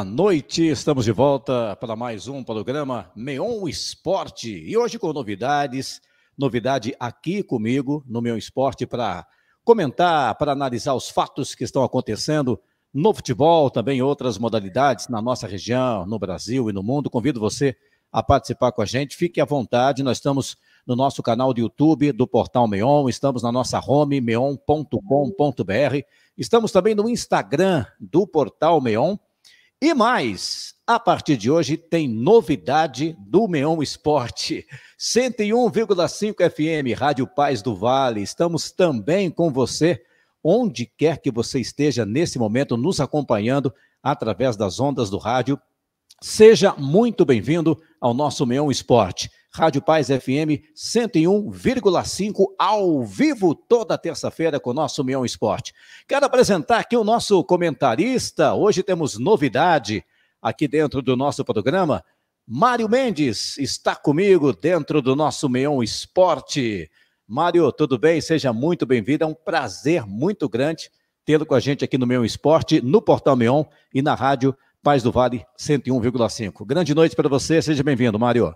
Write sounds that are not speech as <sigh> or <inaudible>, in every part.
Boa noite, estamos de volta para mais um programa Meon Esporte. E hoje com novidades, novidade aqui comigo no Meon Esporte para comentar, para analisar os fatos que estão acontecendo no futebol, também outras modalidades na nossa região, no Brasil e no mundo. Convido você a participar com a gente. Fique à vontade, nós estamos no nosso canal do YouTube do Portal Meon, estamos na nossa home meon.com.br. Estamos também no Instagram do Portal Meon e mais, a partir de hoje tem novidade do Meon Esporte. 101,5 FM, Rádio Paz do Vale. Estamos também com você, onde quer que você esteja nesse momento, nos acompanhando através das ondas do rádio. Seja muito bem-vindo ao nosso Meon Esporte. Rádio Paz FM 101,5 ao vivo toda terça-feira com o nosso União Esporte. Quero apresentar aqui o nosso comentarista. Hoje temos novidade aqui dentro do nosso programa. Mário Mendes está comigo dentro do nosso Meon Esporte. Mário, tudo bem? Seja muito bem-vindo. É um prazer muito grande tê-lo com a gente aqui no Meon Esporte, no Portal Meon e na Rádio Paz do Vale 101,5. Grande noite para você. Seja bem-vindo, Mário.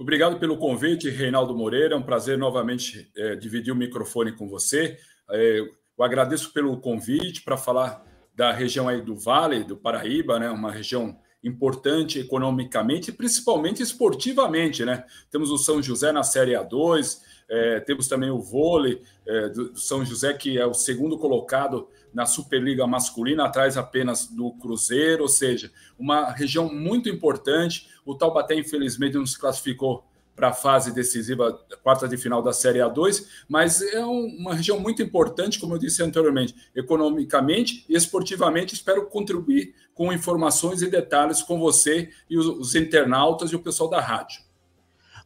Obrigado pelo convite, Reinaldo Moreira. É um prazer novamente é, dividir o microfone com você. É, eu agradeço pelo convite para falar da região aí do Vale do Paraíba, né? Uma região importante economicamente e principalmente esportivamente, né? Temos o São José na Série A2, é, temos também o vôlei é, do São José, que é o segundo colocado na Superliga masculina, atrás apenas do Cruzeiro, ou seja, uma região muito importante. O Taubaté, infelizmente, não se classificou para a fase decisiva, quarta de final da Série A2, mas é uma região muito importante, como eu disse anteriormente, economicamente e esportivamente. Espero contribuir com informações e detalhes com você e os, os internautas e o pessoal da rádio.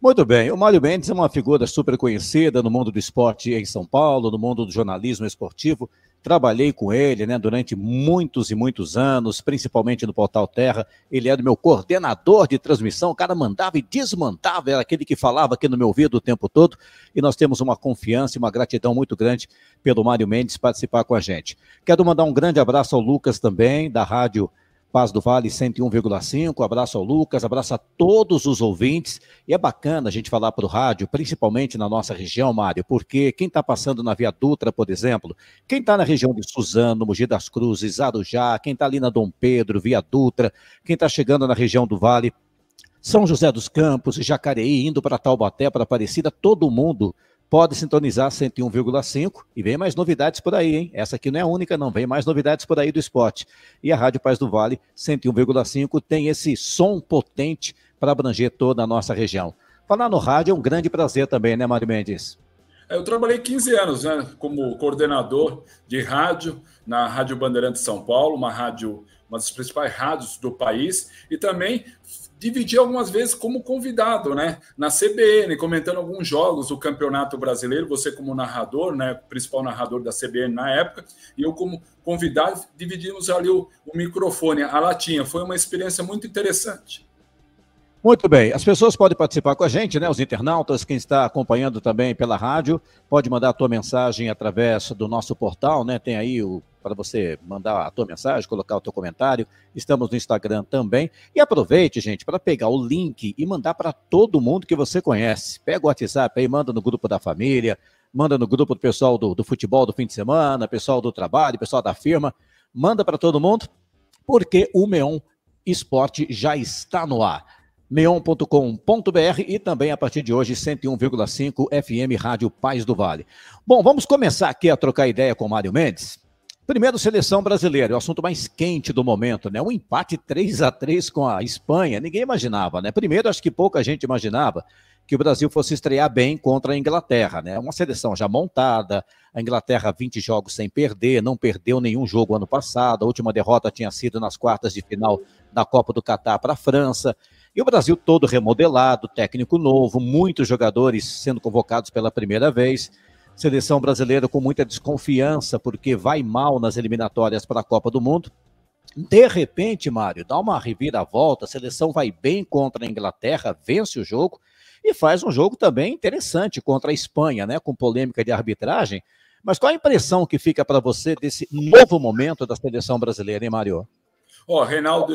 Muito bem. O Mário Mendes é uma figura super conhecida no mundo do esporte em São Paulo, no mundo do jornalismo esportivo trabalhei com ele né, durante muitos e muitos anos, principalmente no Portal Terra. Ele era meu coordenador de transmissão, o cara mandava e desmandava, era aquele que falava aqui no meu ouvido o tempo todo. E nós temos uma confiança e uma gratidão muito grande pelo Mário Mendes participar com a gente. Quero mandar um grande abraço ao Lucas também, da Rádio Paz do Vale 101,5. Abraço ao Lucas, abraço a todos os ouvintes. E é bacana a gente falar para o rádio, principalmente na nossa região, Mário, porque quem está passando na Via Dutra, por exemplo, quem está na região de Suzano, Mogi das Cruzes, Arujá, quem está ali na Dom Pedro, Via Dutra, quem está chegando na região do Vale, São José dos Campos, Jacareí, indo para Taubaté, para Aparecida, todo mundo Pode sintonizar 101,5 e vem mais novidades por aí, hein? Essa aqui não é a única, não. Vem mais novidades por aí do esporte. E a Rádio Paz do Vale 101,5 tem esse som potente para abranger toda a nossa região. Falar no rádio é um grande prazer também, né, Mário Mendes? É, eu trabalhei 15 anos né, como coordenador de rádio na Rádio Bandeirante de São Paulo, uma rádio, uma das principais rádios do país, e também dividi algumas vezes como convidado, né? Na CBN, comentando alguns jogos do Campeonato Brasileiro, você como narrador, né? Principal narrador da CBN na época, e eu como convidado, dividimos ali o, o microfone, a latinha. Foi uma experiência muito interessante. Muito bem, as pessoas podem participar com a gente, né? Os internautas, quem está acompanhando também pela rádio, pode mandar a tua mensagem através do nosso portal, né? Tem aí o para você mandar a tua mensagem, colocar o teu comentário. Estamos no Instagram também. E aproveite, gente, para pegar o link e mandar para todo mundo que você conhece. Pega o WhatsApp aí, manda no grupo da família, manda no grupo do pessoal do, do futebol do fim de semana, pessoal do trabalho, pessoal da firma. Manda para todo mundo, porque o Meon Esporte já está no ar neon.com.br e também a partir de hoje 101,5 FM Rádio Paz do Vale. Bom, vamos começar aqui a trocar ideia com Mário Mendes. Primeiro, seleção brasileira, é o assunto mais quente do momento, né? Um empate 3 a 3 com a Espanha, ninguém imaginava, né? Primeiro, acho que pouca gente imaginava que o Brasil fosse estrear bem contra a Inglaterra, né? Uma seleção já montada, a Inglaterra 20 jogos sem perder, não perdeu nenhum jogo ano passado, a última derrota tinha sido nas quartas de final da Copa do Catar para a França. E o Brasil todo remodelado, técnico novo, muitos jogadores sendo convocados pela primeira vez. Seleção brasileira com muita desconfiança, porque vai mal nas eliminatórias para a Copa do Mundo. De repente, Mário, dá uma reviravolta, a seleção vai bem contra a Inglaterra, vence o jogo e faz um jogo também interessante contra a Espanha, né? Com polêmica de arbitragem. Mas qual a impressão que fica para você desse novo momento da seleção brasileira, hein, Mário? Ó, oh, Reinaldo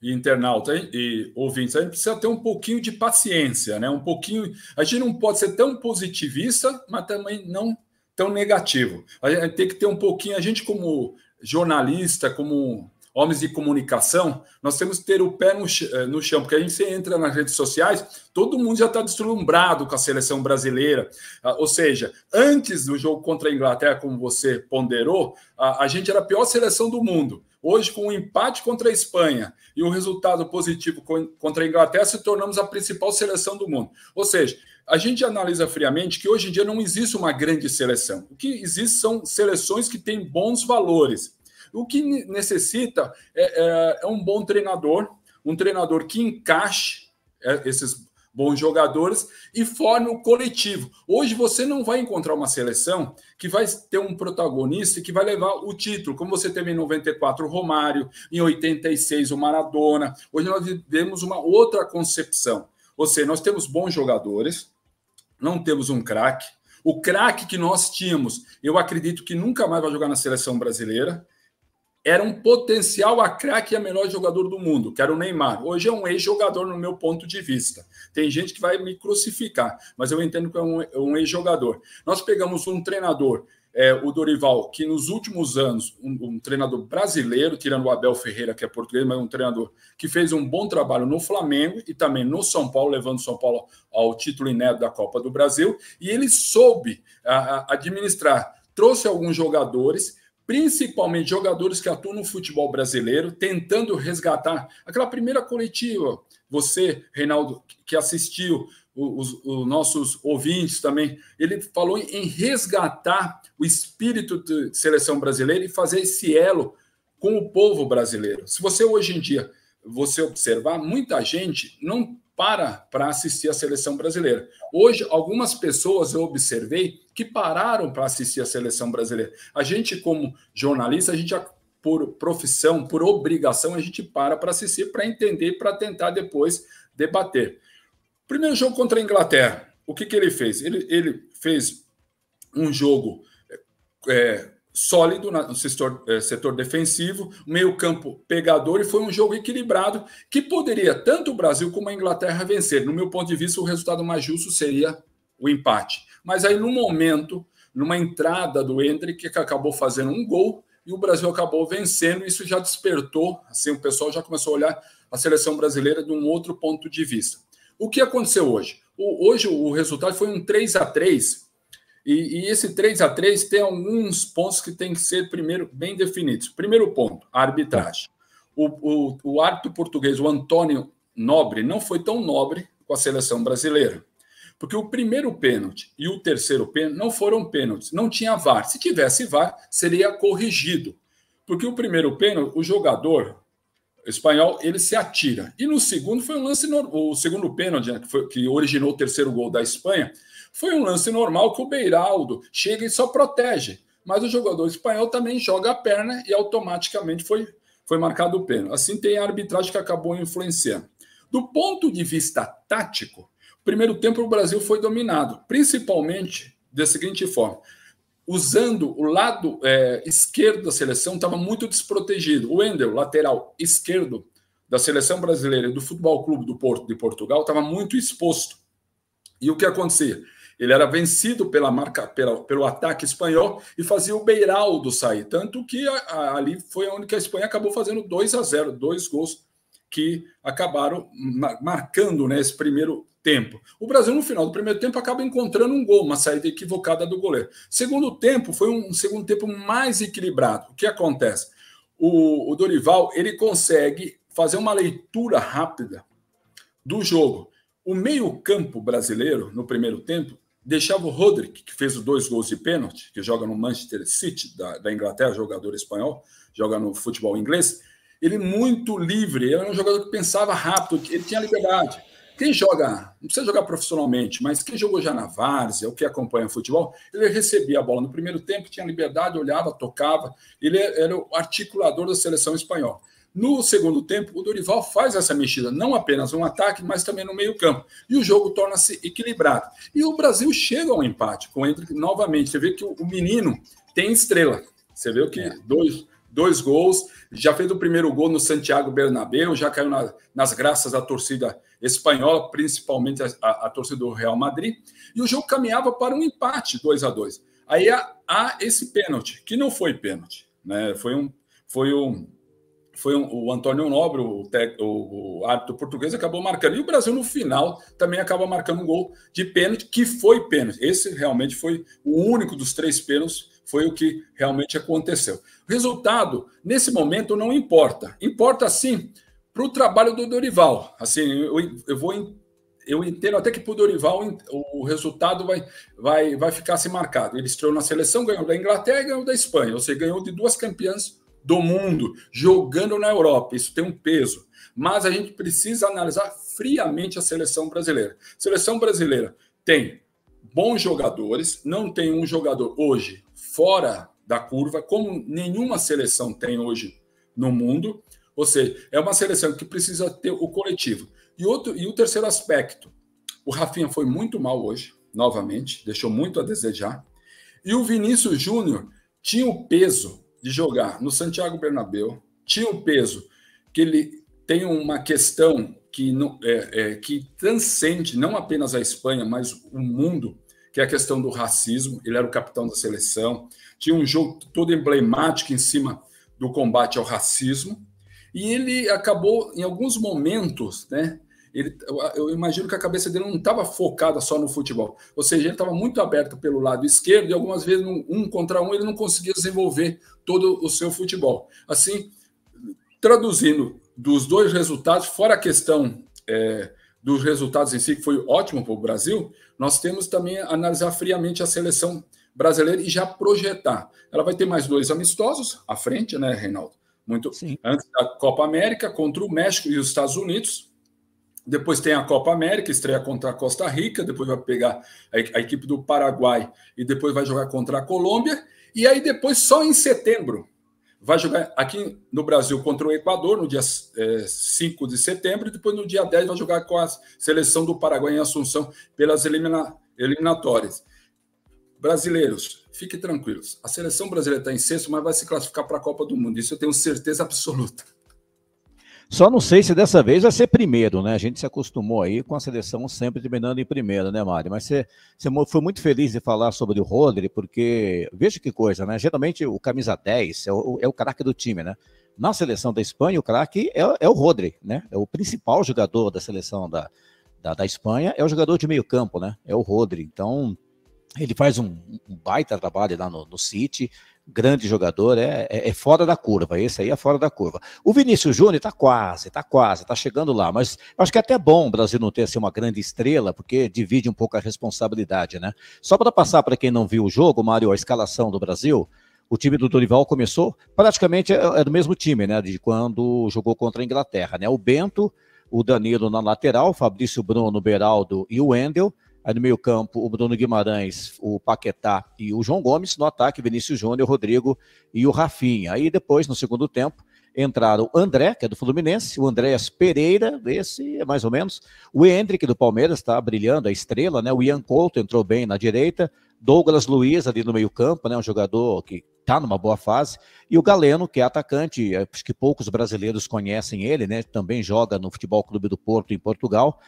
e internauta e ouvintes, a gente precisa ter um pouquinho de paciência, né? Um pouquinho. A gente não pode ser tão positivista, mas também não tão negativo. A gente tem que ter um pouquinho. A gente, como jornalista, como homens de comunicação, nós temos que ter o pé no, eh, no chão, porque a gente entra nas redes sociais, todo mundo já está deslumbrado com a seleção brasileira. Ah, ou seja, antes do jogo contra a Inglaterra, como você ponderou, a, a gente era a pior seleção do mundo. Hoje, com o um empate contra a Espanha e o um resultado positivo contra a Inglaterra, se tornamos a principal seleção do mundo. Ou seja, a gente analisa friamente que hoje em dia não existe uma grande seleção. O que existe são seleções que têm bons valores. O que necessita é, é, é um bom treinador, um treinador que encaixe é, esses bons jogadores e forme o coletivo. Hoje você não vai encontrar uma seleção que vai ter um protagonista e que vai levar o título, como você teve em 94 o Romário, em 86 o Maradona. Hoje nós vivemos uma outra concepção. Ou seja, nós temos bons jogadores, não temos um craque. O craque que nós tínhamos, eu acredito que nunca mais vai jogar na seleção brasileira era um potencial a craque e a melhor jogador do mundo, que era o Neymar. Hoje é um ex-jogador, no meu ponto de vista. Tem gente que vai me crucificar, mas eu entendo que é um, é um ex-jogador. Nós pegamos um treinador, é, o Dorival, que nos últimos anos, um, um, treinador brasileiro, tirando o Abel Ferreira, que é português, mas é um treinador que fez um bom trabalho no Flamengo e também no São Paulo, levando o São Paulo ao título inédito da Copa do Brasil, e ele soube a, a administrar. Trouxe alguns jogadores, principalmente jogadores que atuam no futebol brasileiro, tentando resgatar aquela primeira coletiva. Você, Reinaldo, que assistiu, os, os nossos ouvintes também, ele falou em resgatar o espírito de seleção brasileira e fazer esse elo com o povo brasileiro. Se você hoje em dia você observar, muita gente não para para assistir a seleção brasileira. Hoje, algumas pessoas eu observei que pararam para assistir a seleção brasileira. A gente, como jornalista, a gente por profissão, por obrigação, a gente para para assistir, para entender e para tentar depois debater. Primeiro jogo contra a Inglaterra, o que, que ele fez? Ele, ele fez um jogo é, sólido no setor, eh, setor defensivo, meio-campo pegador e foi um jogo equilibrado que poderia tanto o Brasil como a Inglaterra vencer. No meu ponto de vista, o resultado mais justo seria o empate. Mas aí, no momento, numa entrada do Hendrick, que acabou fazendo um gol e o Brasil acabou vencendo, isso já despertou, assim, o pessoal já começou a olhar a seleção brasileira de um outro ponto de vista. O que aconteceu hoje? O, hoje o resultado foi um 3 a 3 e, e esse 3 a 3 tem alguns pontos que tem que ser primeiro bem definidos. Primeiro ponto, a arbitragem. O, o, o árbitro português, o Antônio Nobre, não foi tão nobre com a seleção brasileira. Porque o primeiro pênalti e o terceiro pênalti não foram pênaltis, não tinha VAR. Se tivesse VAR, seria corrigido. Porque o primeiro pênalti, o jogador espanhol, ele se atira. E no segundo foi um lance, o segundo pênalti, né, que, foi, que originou o terceiro gol da Espanha, foi um lance normal que o Beiraldo chega e só protege. Mas o jogador espanhol também joga a perna e automaticamente foi, foi marcado o pênalti. Assim tem a arbitragem que acabou influenciando. Do ponto de vista tático, primeiro tempo o Brasil foi dominado, principalmente da seguinte forma. Usando o lado é, esquerdo da seleção, estava muito desprotegido. O Endel, lateral esquerdo da seleção brasileira do Futebol Clube do Porto de Portugal, estava muito exposto. E o que acontecia? Ele era vencido pela marca, pela, pelo ataque espanhol e fazia o Beiraldo sair. Tanto que a, a, ali foi onde a Espanha acabou fazendo 2 a 0, dois gols que acabaram marcando né, esse primeiro tempo. O Brasil, no final do primeiro tempo, acaba encontrando um gol, uma saída equivocada do goleiro. Segundo tempo, foi um segundo tempo mais equilibrado. O que acontece? O, o Dorival ele consegue fazer uma leitura rápida do jogo. O meio-campo brasileiro, no primeiro tempo, deixava o Roderick, que fez os dois gols de pênalti, que joga no Manchester City da, da, Inglaterra, jogador espanhol, joga no futebol inglês, ele muito livre, ele era um jogador que pensava rápido, ele tinha liberdade. Quem joga, não precisa jogar profissionalmente, mas quem jogou já na várzea, o que acompanha o futebol, ele recebia a bola no primeiro tempo, tinha liberdade, olhava, tocava, ele é, era o articulador da seleção espanhola. No segundo tempo, o Dorival faz essa mexida, não apenas no ataque, mas também no meio-campo. E o jogo torna-se equilibrado. E o Brasil chega ao empate, com entre novamente. Você vê que o menino tem estrela. Você vê o que é. dois, dois gols, já fez o primeiro gol no Santiago Bernabéu, já caiu na, nas graças da torcida espanhola, principalmente a, a, a, torcida do Real Madrid. E o jogo caminhava para um empate 2 a 2 Aí há, há esse pênalti, que não foi pênalti, né? Foi um. Foi um foi um, o Antônio Nobre, o, tec, o, o, árbitro português, acabou marcando. E o Brasil, no final, também acaba marcando um gol de pênalti, que foi pênalti. Esse realmente foi o único dos três pênaltis, foi o que realmente aconteceu. Resultado, nesse momento, não importa. Importa, sim, para o trabalho do Dorival. Assim, eu, eu vou. Eu entendo até que para o Dorival o resultado vai, vai, vai ficar assim marcado. Ele estreou na seleção, ganhou da Inglaterra e ganhou da Espanha. Ou seja, ganhou de duas campeãs do mundo jogando na Europa. Isso tem um peso. Mas a gente precisa analisar friamente a seleção brasileira. Seleção brasileira tem bons jogadores, não tem um jogador hoje fora da curva, como nenhuma seleção tem hoje no mundo. Ou seja, é uma seleção que precisa ter o coletivo. E, outro, e o terceiro aspecto, o Rafinha foi muito mal hoje, novamente, deixou muito a desejar. E o Vinícius Júnior tinha o peso de jogar no Santiago Bernabéu, tinha o peso que ele tem uma questão que, não, é, é, que transcende não apenas a Espanha, mas o mundo, que é a questão do racismo. Ele era o capitão da seleção, tinha um jogo todo emblemático em cima do combate ao racismo, e ele acabou, em alguns momentos, né, ele, eu imagino que a cabeça dele não estava focada só no futebol. Ou seja, ele estava muito aberto pelo lado esquerdo e algumas vezes, um contra um, ele não conseguia desenvolver todo o seu futebol. Assim, traduzindo dos dois resultados, fora a questão é, dos resultados em si, que foi ótimo para o Brasil, nós temos também a analisar friamente a seleção brasileira e já projetar. Ela vai ter mais dois amistosos à frente, né, Reinaldo? Muito Sim. antes da Copa América, contra o México e os Estados Unidos, depois tem a Copa América, estreia contra a Costa Rica, depois vai pegar a, equipe do Paraguai e depois vai jogar contra a Colômbia. E aí depois, só em setembro, vai jogar aqui no Brasil contra o Equador, no dia é, eh, 5 de setembro, e depois no dia 10 vai jogar com a seleção do Paraguai em Assunção pelas elimina eliminatórias. Brasileiros, fiquem tranquilos. A seleção brasileira está em sexto, mas vai se classificar para a Copa do Mundo. Isso eu tenho certeza absoluta. Só não sei se dessa vez vai ser primeiro, né? A gente se acostumou aí com a seleção sempre terminando em primeiro, né, Mário? Mas você, você foi muito feliz de falar sobre o Rodri, porque veja que coisa, né? Geralmente o camisa 10 é o, é o craque do time, né? Na seleção da Espanha, o craque é, é, o Rodri, né? É o principal jogador da seleção da, da, da Espanha, é o jogador de meio campo, né? É o Rodri. Então, ele faz um, um baita trabalho lá no, no City, grande jogador, é, é, é, fora da curva. Esse aí é fora da curva. O Vinícius Júnior está quase, está quase, está chegando lá. Mas acho que é até bom o Brasil não ter assim, uma grande estrela, porque divide um pouco a responsabilidade, né? Só para passar para quem não viu o jogo, Mário, a escalação do Brasil. O time do Dorival começou praticamente é, é do mesmo time, né? De quando jogou contra a Inglaterra, né? O Bento, o Danilo na lateral, Fabrício Bruno, Beraldo e o Wendel. Aí no meio-campo, o Bruno Guimarães, o Paquetá e o João Gomes. No ataque, Vinícius Júnior, Rodrigo e o Rafinha. Aí depois, no segundo tempo, entraram o André, que é do Fluminense, o Andréas Pereira, esse é mais ou menos, o Hendrick do Palmeiras está brilhando, a estrela, né? O Ian Couto entrou bem na direita, Douglas Luiz ali no meio-campo, né? Um jogador que está numa boa fase, e o Galeno, que é atacante, é, acho que poucos brasileiros conhecem ele, né? Também joga no Futebol Clube do Porto em Portugal.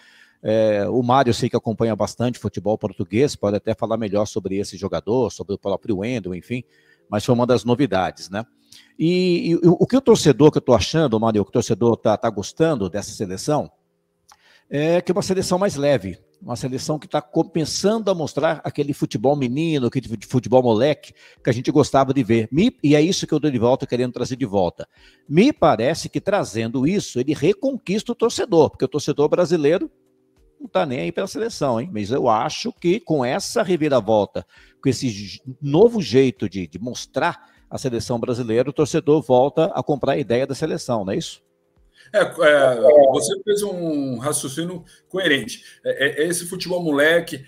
É, o Mário, eu sei que acompanha bastante futebol português, pode até falar melhor sobre esse jogador, sobre o próprio Wendel, enfim, mas foi uma das novidades, né? E, e o que o torcedor que eu estou achando, Mário, que o torcedor está tá gostando dessa seleção, é que é uma seleção mais leve, uma seleção que está começando a mostrar aquele futebol menino, aquele futebol moleque que a gente gostava de ver. Me, e é isso que o de volta, querendo trazer de volta. Me parece que trazendo isso, ele reconquista o torcedor, porque o torcedor brasileiro não está nem aí pela seleção, hein? Mas eu acho que com essa reviravolta, com esse novo jeito de, de mostrar a seleção brasileira, o torcedor volta a comprar a ideia da seleção, não é isso? É, é, você fez um raciocínio coerente. É, é, é, esse futebol moleque,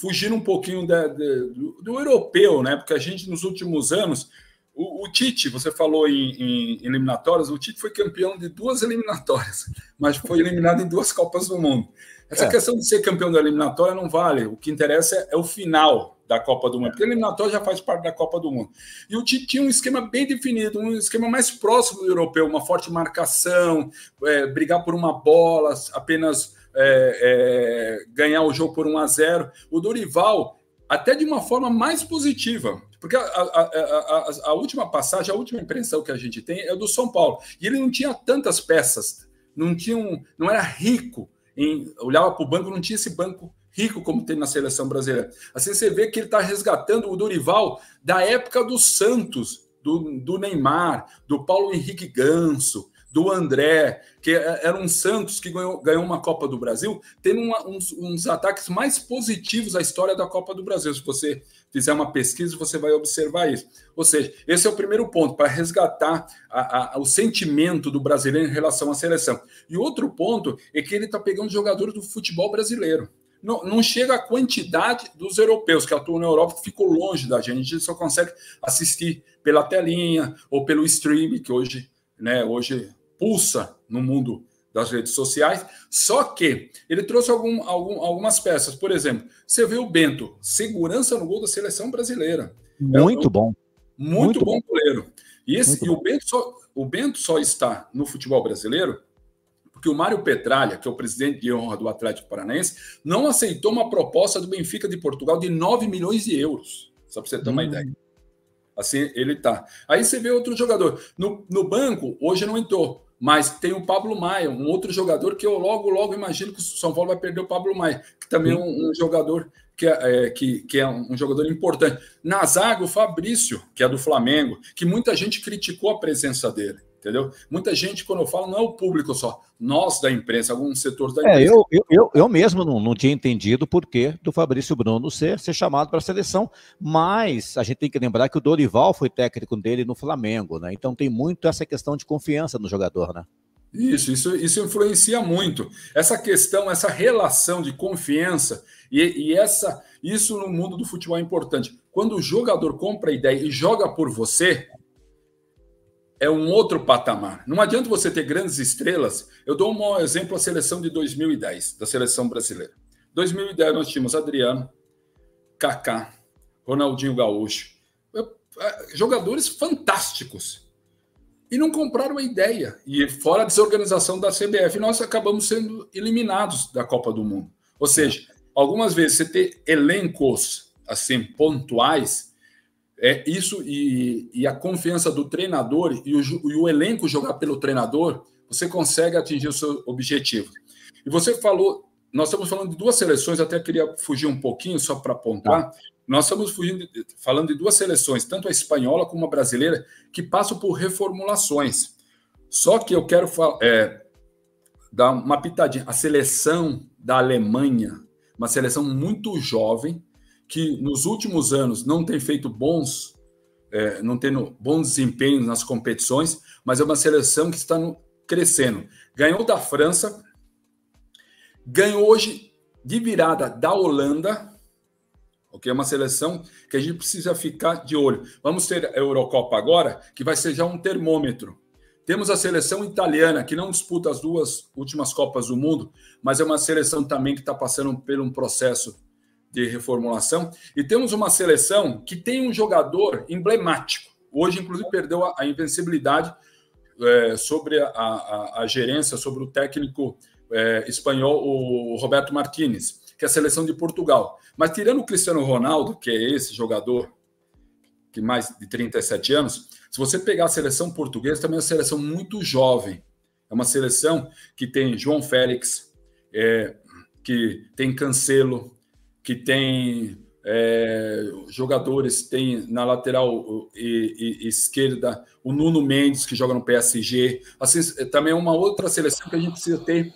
fugindo um pouquinho da, da, do, do, europeu, né? Porque a gente, nos últimos anos, o, o Tite, você falou em, em, eliminatórias, o Tite foi campeão de duas eliminatórias, <laughs> mas foi eliminado em duas Copas do Mundo. Essa é. questão de ser campeão da eliminatória não vale. O que interessa é o final da Copa do Mundo, porque a eliminatória já faz parte da Copa do Mundo. E o Tite tinha um esquema bem definido, um esquema mais próximo do europeu, uma forte marcação, é, brigar por uma bola, apenas é, é ganhar o jogo por 1 a 0 O Dorival, até de uma forma mais positiva, porque a, a, a, a, última passagem, a última impressão que a gente tem é do São Paulo. E ele não tinha tantas peças, não tinha um, não era rico em, olhava para o banco, não tinha esse banco rico como tem na seleção brasileira. Assim você vê que ele está resgatando o Dorival da época do Santos, do, do Neymar, do Paulo Henrique Ganso, do André, que é, era um Santos que ganhou, ganhou uma Copa do Brasil, tendo uma, uns, uns ataques mais positivos à história da Copa do Brasil. Se você fizer uma pesquisa, você vai observar isso. Ou seja, esse é o primeiro ponto, para resgatar a, a, o sentimento do brasileiro em relação à seleção. E outro ponto é que ele está pegando jogadores do futebol brasileiro. Não, não, chega a quantidade dos europeus que atuam na Europa, que ficou longe da gente. A gente só consegue assistir pela telinha ou pelo stream, que hoje, né, hoje pulsa no mundo das redes sociais, só que ele trouxe algum, algum, algumas peças. Por exemplo, você viu o Bento, segurança no gol da seleção brasileira. Muito é um, bom. Muito, muito bom, bom goleiro. E, esse, muito e bom. O, Bento só, o Bento só está no futebol brasileiro porque o Mário Petralha, que é o presidente de honra do Atlético Paranaense, não aceitou uma proposta do Benfica de Portugal de 9 milhões de euros. Só para você ter uma hum. ideia. Assim ele tá. Aí você vê outro jogador. No, no banco, hoje não entrou. Mas tem o Pablo Maia, um outro jogador que eu logo, logo imagino que o São Paulo vai perder o Pablo Maia, que também é um, um jogador que é, é, que, que é um jogador importante. Na zaga, o Fabrício, que é do Flamengo, que muita gente criticou a presença dele entendeu? Muita gente, quando eu falo, não é o público só, nós da imprensa, alguns setores da é, imprensa. É, eu, eu, eu, eu mesmo não, não tinha entendido o porquê do Fabrício Bruno ser, ser chamado para a seleção, mas a gente tem que lembrar que o Dorival foi técnico dele no Flamengo, né? Então tem muito essa questão de confiança no jogador, né? Isso, isso, isso influencia muito. Essa questão, essa relação de confiança e, e essa, isso no mundo do futebol é importante. Quando o jogador compra a ideia e joga por você, é um outro patamar. Não adianta você ter grandes estrelas. Eu dou um exemplo a seleção de 2010, da seleção brasileira. 2010 nós tínhamos Adriano, Kaká, Ronaldinho Gaúcho, ah, jogadores fantásticos. E não compraram a ideia. E fora a desorganização da CBF, nós acabamos sendo eliminados da Copa do Mundo. Ou seja, algumas vezes você ter elencos assim pontuais é isso e, e a confiança do treinador e o, e o, elenco jogar pelo treinador, você consegue atingir o seu objetivo. E você falou, nós estamos falando de duas seleções, até queria fugir um pouquinho só para apontar. Tá. Nós estamos fugindo, falando de duas seleções, tanto a espanhola como a brasileira, que passam por reformulações. Só que eu quero é, dar uma pitadinha. A seleção da Alemanha, uma seleção muito jovem, que nos últimos anos não tem feito bons, é, não tendo bons desempenhos nas competições, mas é uma seleção que está no, crescendo. Ganhou da França, ganhou hoje de virada da Holanda, que É uma seleção que a gente precisa ficar de olho. Vamos ter a Eurocopa agora, que vai ser já um termômetro. Temos a seleção italiana, que não disputa as duas últimas Copas do Mundo, mas é uma seleção também que está passando por um processo de reformulação. E temos uma seleção que tem um jogador emblemático. Hoje, inclusive, perdeu a, a invencibilidade é, sobre a, a, a, gerência, sobre o técnico é, espanhol, o Roberto Martínez, que é a seleção de Portugal. Mas tirando o Cristiano Ronaldo, que é esse jogador que mais de 37 anos, se você pegar a seleção portuguesa, também é uma seleção muito jovem. É uma seleção que tem João Félix, é, que tem Cancelo, que tem é, jogadores, tem na lateral e, e, esquerda o Nuno Mendes, que joga no PSG. Assim, é, também é uma outra seleção que a gente precisa ter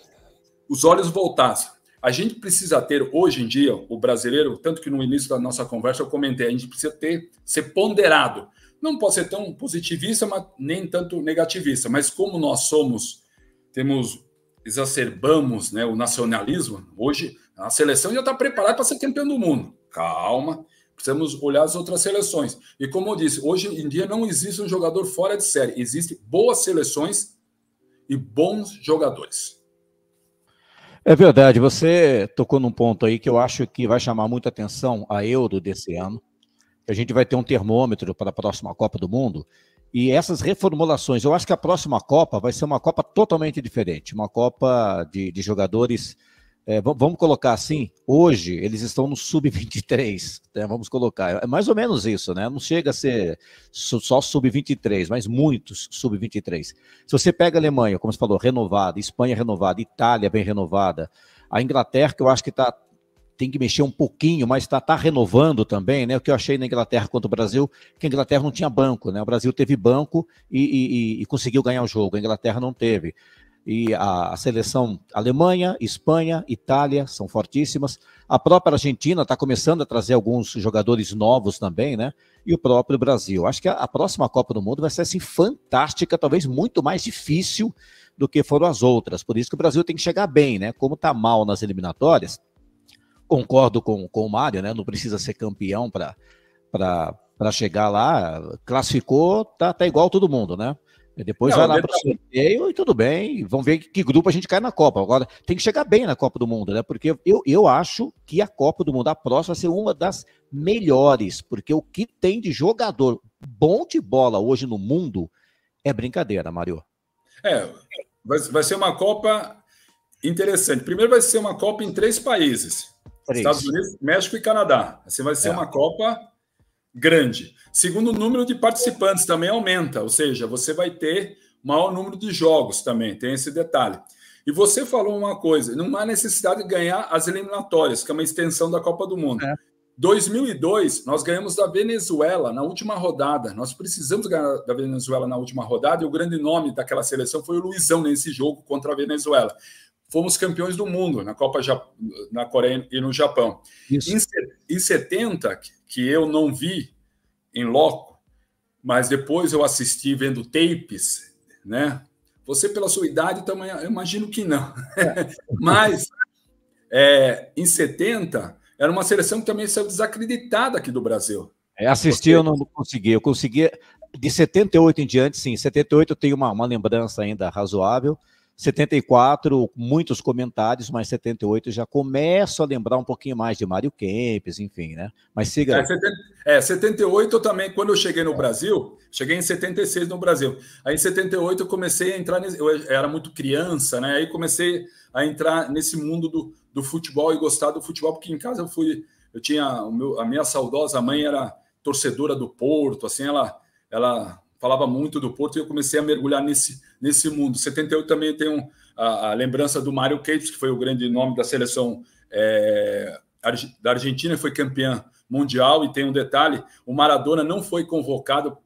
os olhos voltados. A gente precisa ter, hoje em dia, o brasileiro, tanto que no início da nossa conversa eu comentei, a gente precisa ter, ser ponderado. Não pode ser tão positivista, mas nem tanto negativista. Mas como nós somos, temos, exacerbamos né, o nacionalismo, hoje é a seleção já está preparada para ser campeão do mundo. Calma, precisamos olhar as outras seleções. E como eu disse, hoje em dia não existe um jogador fora de série. Existem boas seleções e bons jogadores. É verdade, você tocou num ponto aí que eu acho que vai chamar muita atenção a Euro desse ano. A gente vai ter um termômetro para a próxima Copa do Mundo e essas reformulações. Eu acho que a próxima Copa vai ser uma Copa totalmente diferente uma Copa de, de jogadores é, vamos colocar assim, hoje eles estão no sub-23, né? vamos colocar, é mais ou menos isso, né? Não chega a ser só sub-23, mas muitos sub-23. Se você pega a Alemanha, como você falou, renovada, Espanha renovada, Itália bem renovada, a Inglaterra, que eu acho que tá, tem que mexer um pouquinho, mas está tá renovando também, né? O que eu achei na Inglaterra contra o Brasil, que a Inglaterra não tinha banco, né? O Brasil teve banco e, e, e conseguiu ganhar o jogo, a Inglaterra não teve e a, seleção Alemanha, Espanha, Itália são fortíssimas. A própria Argentina está começando a trazer alguns jogadores novos também, né? E o próprio Brasil. Acho que a, próxima Copa do Mundo vai ser assim fantástica, talvez muito mais difícil do que foram as outras. Por isso que o Brasil tem que chegar bem, né? Como está mal nas eliminatórias, concordo com, com o Mário, né? Não precisa ser campeão para para chegar lá. Classificou, tá, tá igual todo mundo, né? Depois não, vai lá para o sorteio e tudo bem. Vamos ver que grupo a gente cai na Copa. Agora, tem que chegar bem na Copa do Mundo, né? Porque eu, eu acho que a Copa do Mundo, a próxima, vai ser uma das melhores. Porque o que tem de jogador bom de bola hoje no mundo é brincadeira, Mario. É, vai, vai ser uma Copa interessante. Primeiro, vai ser uma Copa em três países: três. Estados Unidos, México e Canadá. Assim, vai ser é. uma Copa grande. Segundo, o número de participantes também aumenta, ou seja, você vai ter maior número de jogos também, tem esse detalhe. E você falou uma coisa, não há necessidade de ganhar as eliminatórias, que é uma extensão da Copa do Mundo. É. 2002, nós ganhamos da Venezuela na última rodada. Nós precisamos ganhar da Venezuela na última rodada e o grande nome daquela seleção foi o Luizão nesse jogo contra a Venezuela. Fomos campeões do mundo na Copa ja na Coreia e no Japão. Isso. Em em 70, que eu não vi em loco, mas depois eu assisti vendo tapes, né? Você, pela sua idade, também, eu imagino que não. <laughs> mas é, em 70, era uma seleção que também saiu desacreditada aqui do Brasil. É, assisti, eu não consegui. Eu consegui de 78 em diante, sim. 78 eu tenho uma, uma lembrança ainda razoável. 74, muitos comentários, mas 78 já começo a lembrar um pouquinho mais de Mário Kempes, enfim, né? Mas siga. É, 70, é 78 também, quando eu cheguei no é. Brasil, cheguei em 76 no Brasil. Aí em 78 eu comecei a entrar, eu era muito criança, né? Aí comecei a entrar nesse mundo do, do futebol e gostar do futebol, porque em casa eu fui, eu tinha, meu, a minha saudosa mãe era torcedora do Porto, assim, ela, ela falava muito do Porto e eu comecei a mergulhar nesse, nesse mundo. 78 também tem um, a, a, lembrança do Mário Kempes, que foi o grande nome da seleção é, da Argentina, foi campeã mundial. E tem um detalhe: o Maradona não foi convocado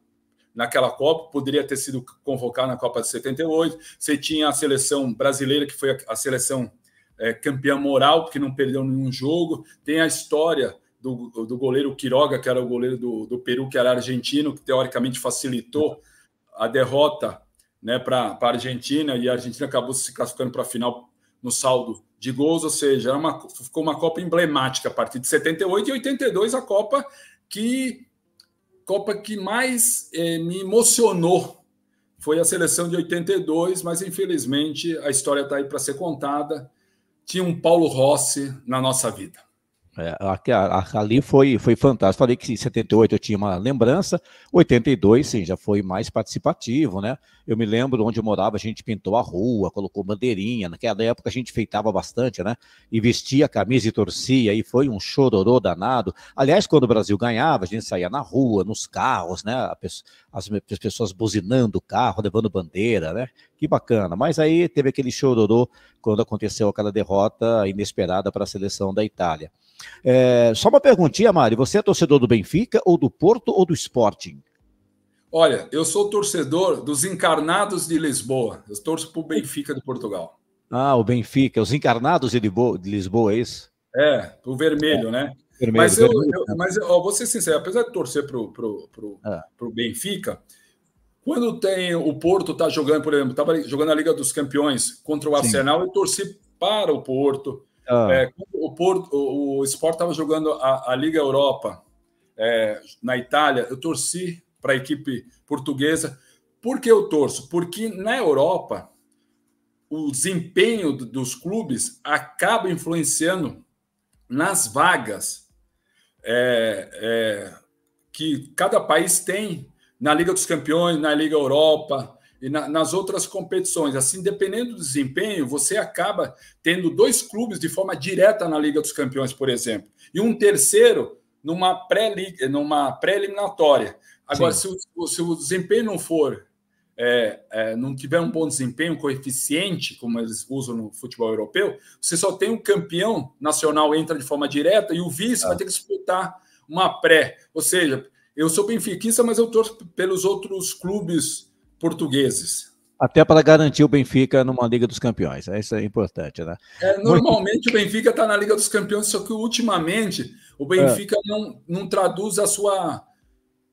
naquela Copa, poderia ter sido convocado na Copa de 78. Você tinha a seleção brasileira, que foi a, a seleção é, campeã moral, porque não perdeu nenhum jogo. Tem a história do, do goleiro Quiroga, que era o goleiro do, do Peru, que era argentino, que teoricamente facilitou a derrota né, para a Argentina, e a Argentina acabou se classificando para a final no saldo de gols, ou seja, era uma, ficou uma Copa emblemática a partir de 78 e 82, a Copa que Copa que mais eh, me emocionou foi a seleção de 82, mas infelizmente a história está aí para ser contada. Tinha um Paulo Rossi na nossa vida. É, ali foi, foi fantástico. Falei que em 78 eu tinha uma lembrança, 82, sim, já foi mais participativo, né? Eu me lembro onde eu morava, a gente pintou a rua, colocou bandeirinha. Naquela época a gente feitava bastante, né? E vestia camisa e torcia, e foi um chororô danado. Aliás, quando o Brasil ganhava, a gente saía na rua, nos carros, né? As, as pessoas buzinando o carro, levando bandeira, né? Que bacana. Mas aí teve aquele chororô quando aconteceu aquela derrota inesperada para a seleção da Itália. É, só uma perguntinha, Mari. Você é torcedor do Benfica, ou do Porto, ou do Sporting? Olha, eu sou torcedor dos Encarnados de Lisboa. Eu torço para o Benfica de Portugal. Ah, o Benfica. Os Encarnados de Lisboa, de Lisboa é isso? É, o vermelho, é. né? Vermelho, mas eu, vermelho. eu, mas eu, ó, vou ser sincero, apesar de torcer para o pro, pro, é. pro Benfica, quando tem o Porto tá jogando, por exemplo, estava jogando a Liga dos Campeões contra o Arsenal, Sim. eu torci para o Porto. Ah. É, quando o, Porto, o, o Sport estava jogando a, a, Liga Europa é, na Itália. Eu torci para a equipe portuguesa. Por que eu torço? Porque na Europa o desempenho dos clubes acaba influenciando nas vagas é, é, que cada país tem na Liga dos Campeões, na Liga Europa, e na, nas outras competições. Assim, dependendo do desempenho, você acaba tendo dois clubes de forma direta na Liga dos Campeões, por exemplo, e um terceiro numa pré liga Numa pré -eliminatória. Agora, se o, se o, desempenho não for, é, é, não tiver um bom desempenho, um coeficiente, como eles usam no futebol europeu, você só tem um campeão nacional entra de forma direta e o vice ah. vai é. ter que disputar uma pré. Ou seja, eu sou benfiquista, mas eu torço pelos outros clubes portugueses. Até para garantir o Benfica numa Liga dos Campeões. Isso é importante, né? É, normalmente Muito... o Benfica está na Liga dos Campeões, só que ultimamente o Benfica é. não, não traduz a sua,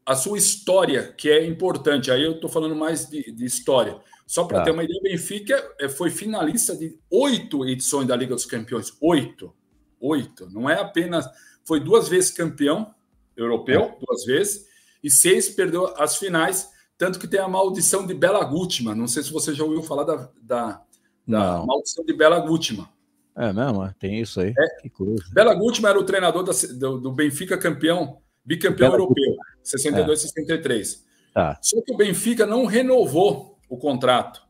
a sua história, que é importante. Aí eu estou falando mais de, de história. Só para tá. ter uma ideia, o Benfica é, foi finalista de oito edições da Liga dos Campeões. Oito. Oito. Não é apenas. Foi duas vezes campeão europeu, é. duas vezes, e seis perdeu as finais tanto que tem a maldição de Bela Gutman. Não sei se você já ouviu falar da, da, da maldição de Bela Gutman. É mesmo? É, tem isso aí. É. Que coisa. Bela Gutman era o treinador da, do, do, Benfica campeão, bicampeão Bela europeu, Gutmann. 62 é. 63. Tá. Só que o Benfica não renovou o contrato.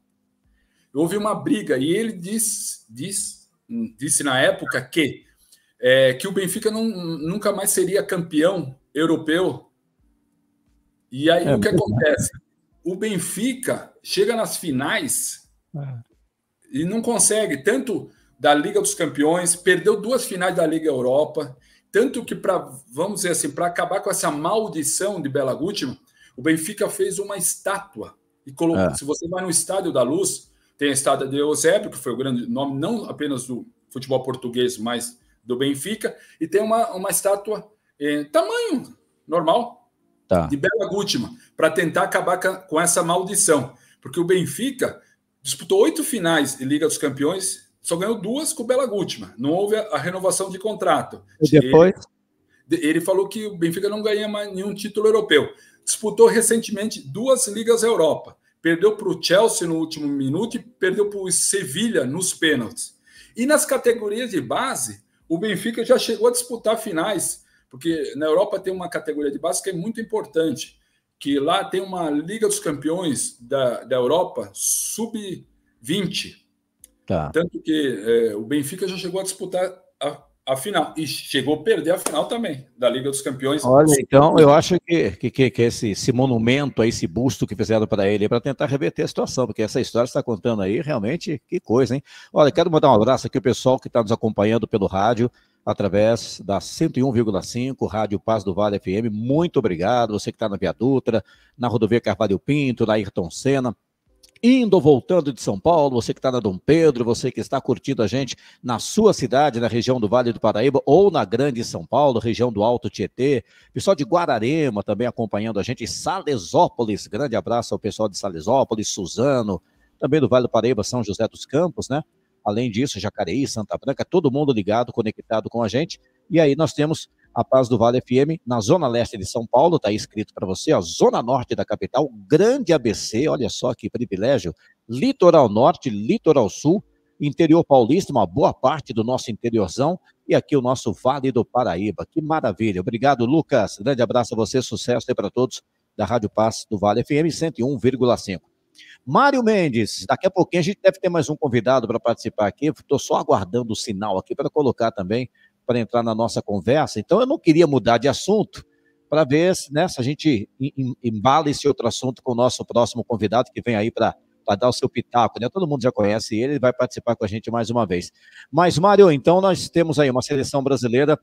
Houve uma briga e ele disse disse disse na época que, é, que o Benfica não, nunca mais seria campeão europeu e aí é, o que acontece? O Benfica chega nas finais é. e não consegue, tanto da Liga dos Campeões, perdeu duas finais da Liga Europa, tanto que para, vamos dizer assim, para acabar com essa maldição de Bela Gutmann, o Benfica fez uma estátua e colocou, é. se você vai no Estádio da Luz, tem a estátua de Eusébio, que foi o grande nome não apenas do futebol português, mas do Benfica, e tem uma, uma estátua eh, tamanho normal, tá. de Bela Gutmann, para tentar acabar com essa maldição. Porque o Benfica disputou oito finais de Liga dos Campeões, só ganhou duas com o Bela Gutmann. Não houve a, renovação de contrato. E depois? Ele, ele falou que o Benfica não ganha mais nenhum título europeu. Disputou recentemente duas Ligas Europa. Perdeu para o Chelsea no último minuto e perdeu para o Sevilha nos pênaltis. E nas categorias de base, o Benfica já chegou a disputar finais porque na Europa tem uma categoria de base que é muito importante, que lá tem uma Liga dos Campeões da, da Europa sub-20. Tá. Tanto que é, o Benfica já chegou a disputar a, a final e chegou a perder a final também da Liga dos Campeões. Olha, então eu acho que, que, que esse, esse monumento, esse busto que fizeram para ele é para tentar reverter a situação, porque essa história que está contando aí realmente que coisa, hein? Olha, quero mandar um abraço aqui ao pessoal que está nos acompanhando pelo rádio através da 101,5 Rádio Paz do Vale FM. Muito obrigado, você que está na Via Dutra, na rodovia Carvalho Pinto, na Ayrton Senna, indo ou voltando de São Paulo, você que está na Dom Pedro, você que está curtindo a gente na sua cidade, na região do Vale do Paraíba ou na Grande São Paulo, região do Alto Tietê, pessoal de Guararema também acompanhando a gente, Salesópolis, grande abraço ao pessoal de Salesópolis, Suzano, também do Vale do Paraíba, São José dos Campos, né? Além disso, Jacareí, Santa Branca, todo mundo ligado, conectado com a gente. E aí nós temos a Paz do Vale FM na Zona Leste de São Paulo, está escrito para você, a Zona Norte da capital, Grande ABC, olha só que privilégio, Litoral Norte, Litoral Sul, interior paulista, uma boa parte do nosso interiorzão e aqui o nosso Vale do Paraíba. Que maravilha. Obrigado, Lucas. Grande abraço a você, sucesso aí para todos da Rádio Paz do Vale FM 101,5. Mário Mendes, daqui a pouquinho a gente deve ter mais um convidado para participar aqui. Estou só aguardando o sinal aqui para colocar também, para entrar na nossa conversa. Então, eu não queria mudar de assunto para ver né, se a gente embala esse outro assunto com o nosso próximo convidado que vem aí para para dar o seu pitaco, né? Todo mundo já conhece ele, ele vai participar com a gente mais uma vez. Mas, Mário, então nós temos aí uma seleção brasileira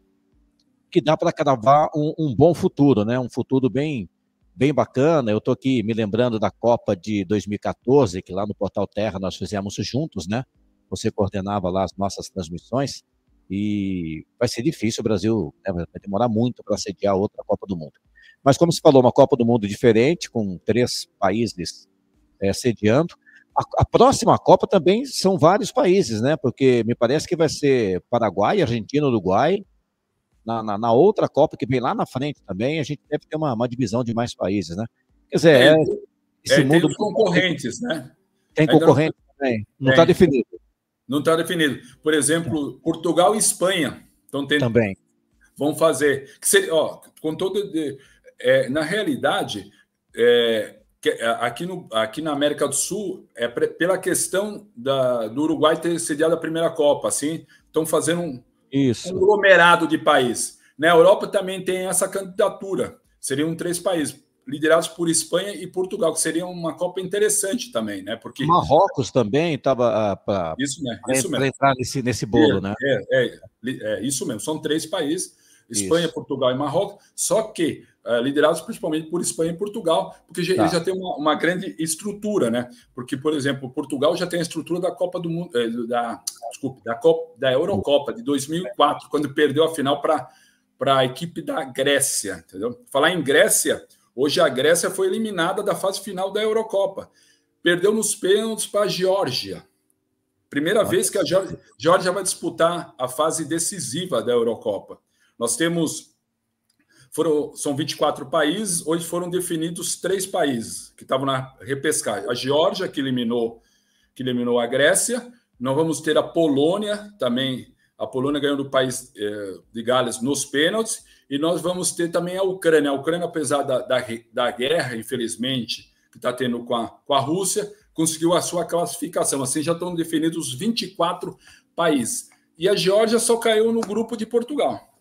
que dá para cravar um, um, bom futuro, né? Um futuro bem bem bacana. Eu estou aqui me lembrando da Copa de 2014, que lá no Portal Terra nós fizemos juntos, né? Você coordenava lá as nossas transmissões e vai ser difícil o Brasil, né? vai demorar muito para sediar outra Copa do Mundo. Mas como se falou, uma Copa do Mundo diferente, com três países é, sediando. A, a, próxima Copa também são vários países, né? Porque me parece que vai ser Paraguai, Argentina, Uruguai, na, na, na, outra Copa que vem lá na frente também, a gente deve ter uma, uma divisão de mais países, né? Quer dizer, é, é esse é, mundo. Tem concorrentes, né? Tem concorrente não... também. Não está definido. Não está definido. Por exemplo, Portugal e Espanha estão tendo. Também. Vão fazer. ó, com todo. De, é, na realidade, é, é, aqui, no, aqui na América do Sul, é pre, pela questão da, do Uruguai ter sediado a primeira Copa, assim, estão fazendo um, isso. conglomerado de país. Na né? Europa também tem essa candidatura. Seriam três países, liderados por Espanha e Portugal, que seria uma Copa interessante também, né? Porque Marrocos também estava para né? entrar nesse, nesse bolo, é, né? É, é, é, é isso mesmo. São três países Espanha, Isso. Portugal e Marrocos, só que é, liderados principalmente por Espanha e Portugal, porque já, tá. já têm uma, uma, grande estrutura, né? Porque, por exemplo, Portugal já tem a estrutura da Copa do Mundo, eh, da, desculpe, da, Copa, da Eurocopa de 2004, quando perdeu a final para a equipe da Grécia, entendeu? Falar em Grécia, hoje a Grécia foi eliminada da fase final da Eurocopa, perdeu nos pênaltis para a Geórgia. Primeira Nossa. vez que a Geórgia vai disputar a fase decisiva da Eurocopa. Nós temos. Foram, são 24 países, hoje foram definidos três países que estavam na repescagem. A Geórgia, que eliminou, que eliminou a Grécia, nós vamos ter a Polônia também. A Polônia ganhou do país eh, de Gales nos pênaltis. E nós vamos ter também a Ucrânia. A Ucrânia, apesar da, da, da guerra, infelizmente, que está tendo com a, com a Rússia, conseguiu a sua classificação. Assim já estão definidos 24 países. E a Geórgia só caiu no grupo de Portugal.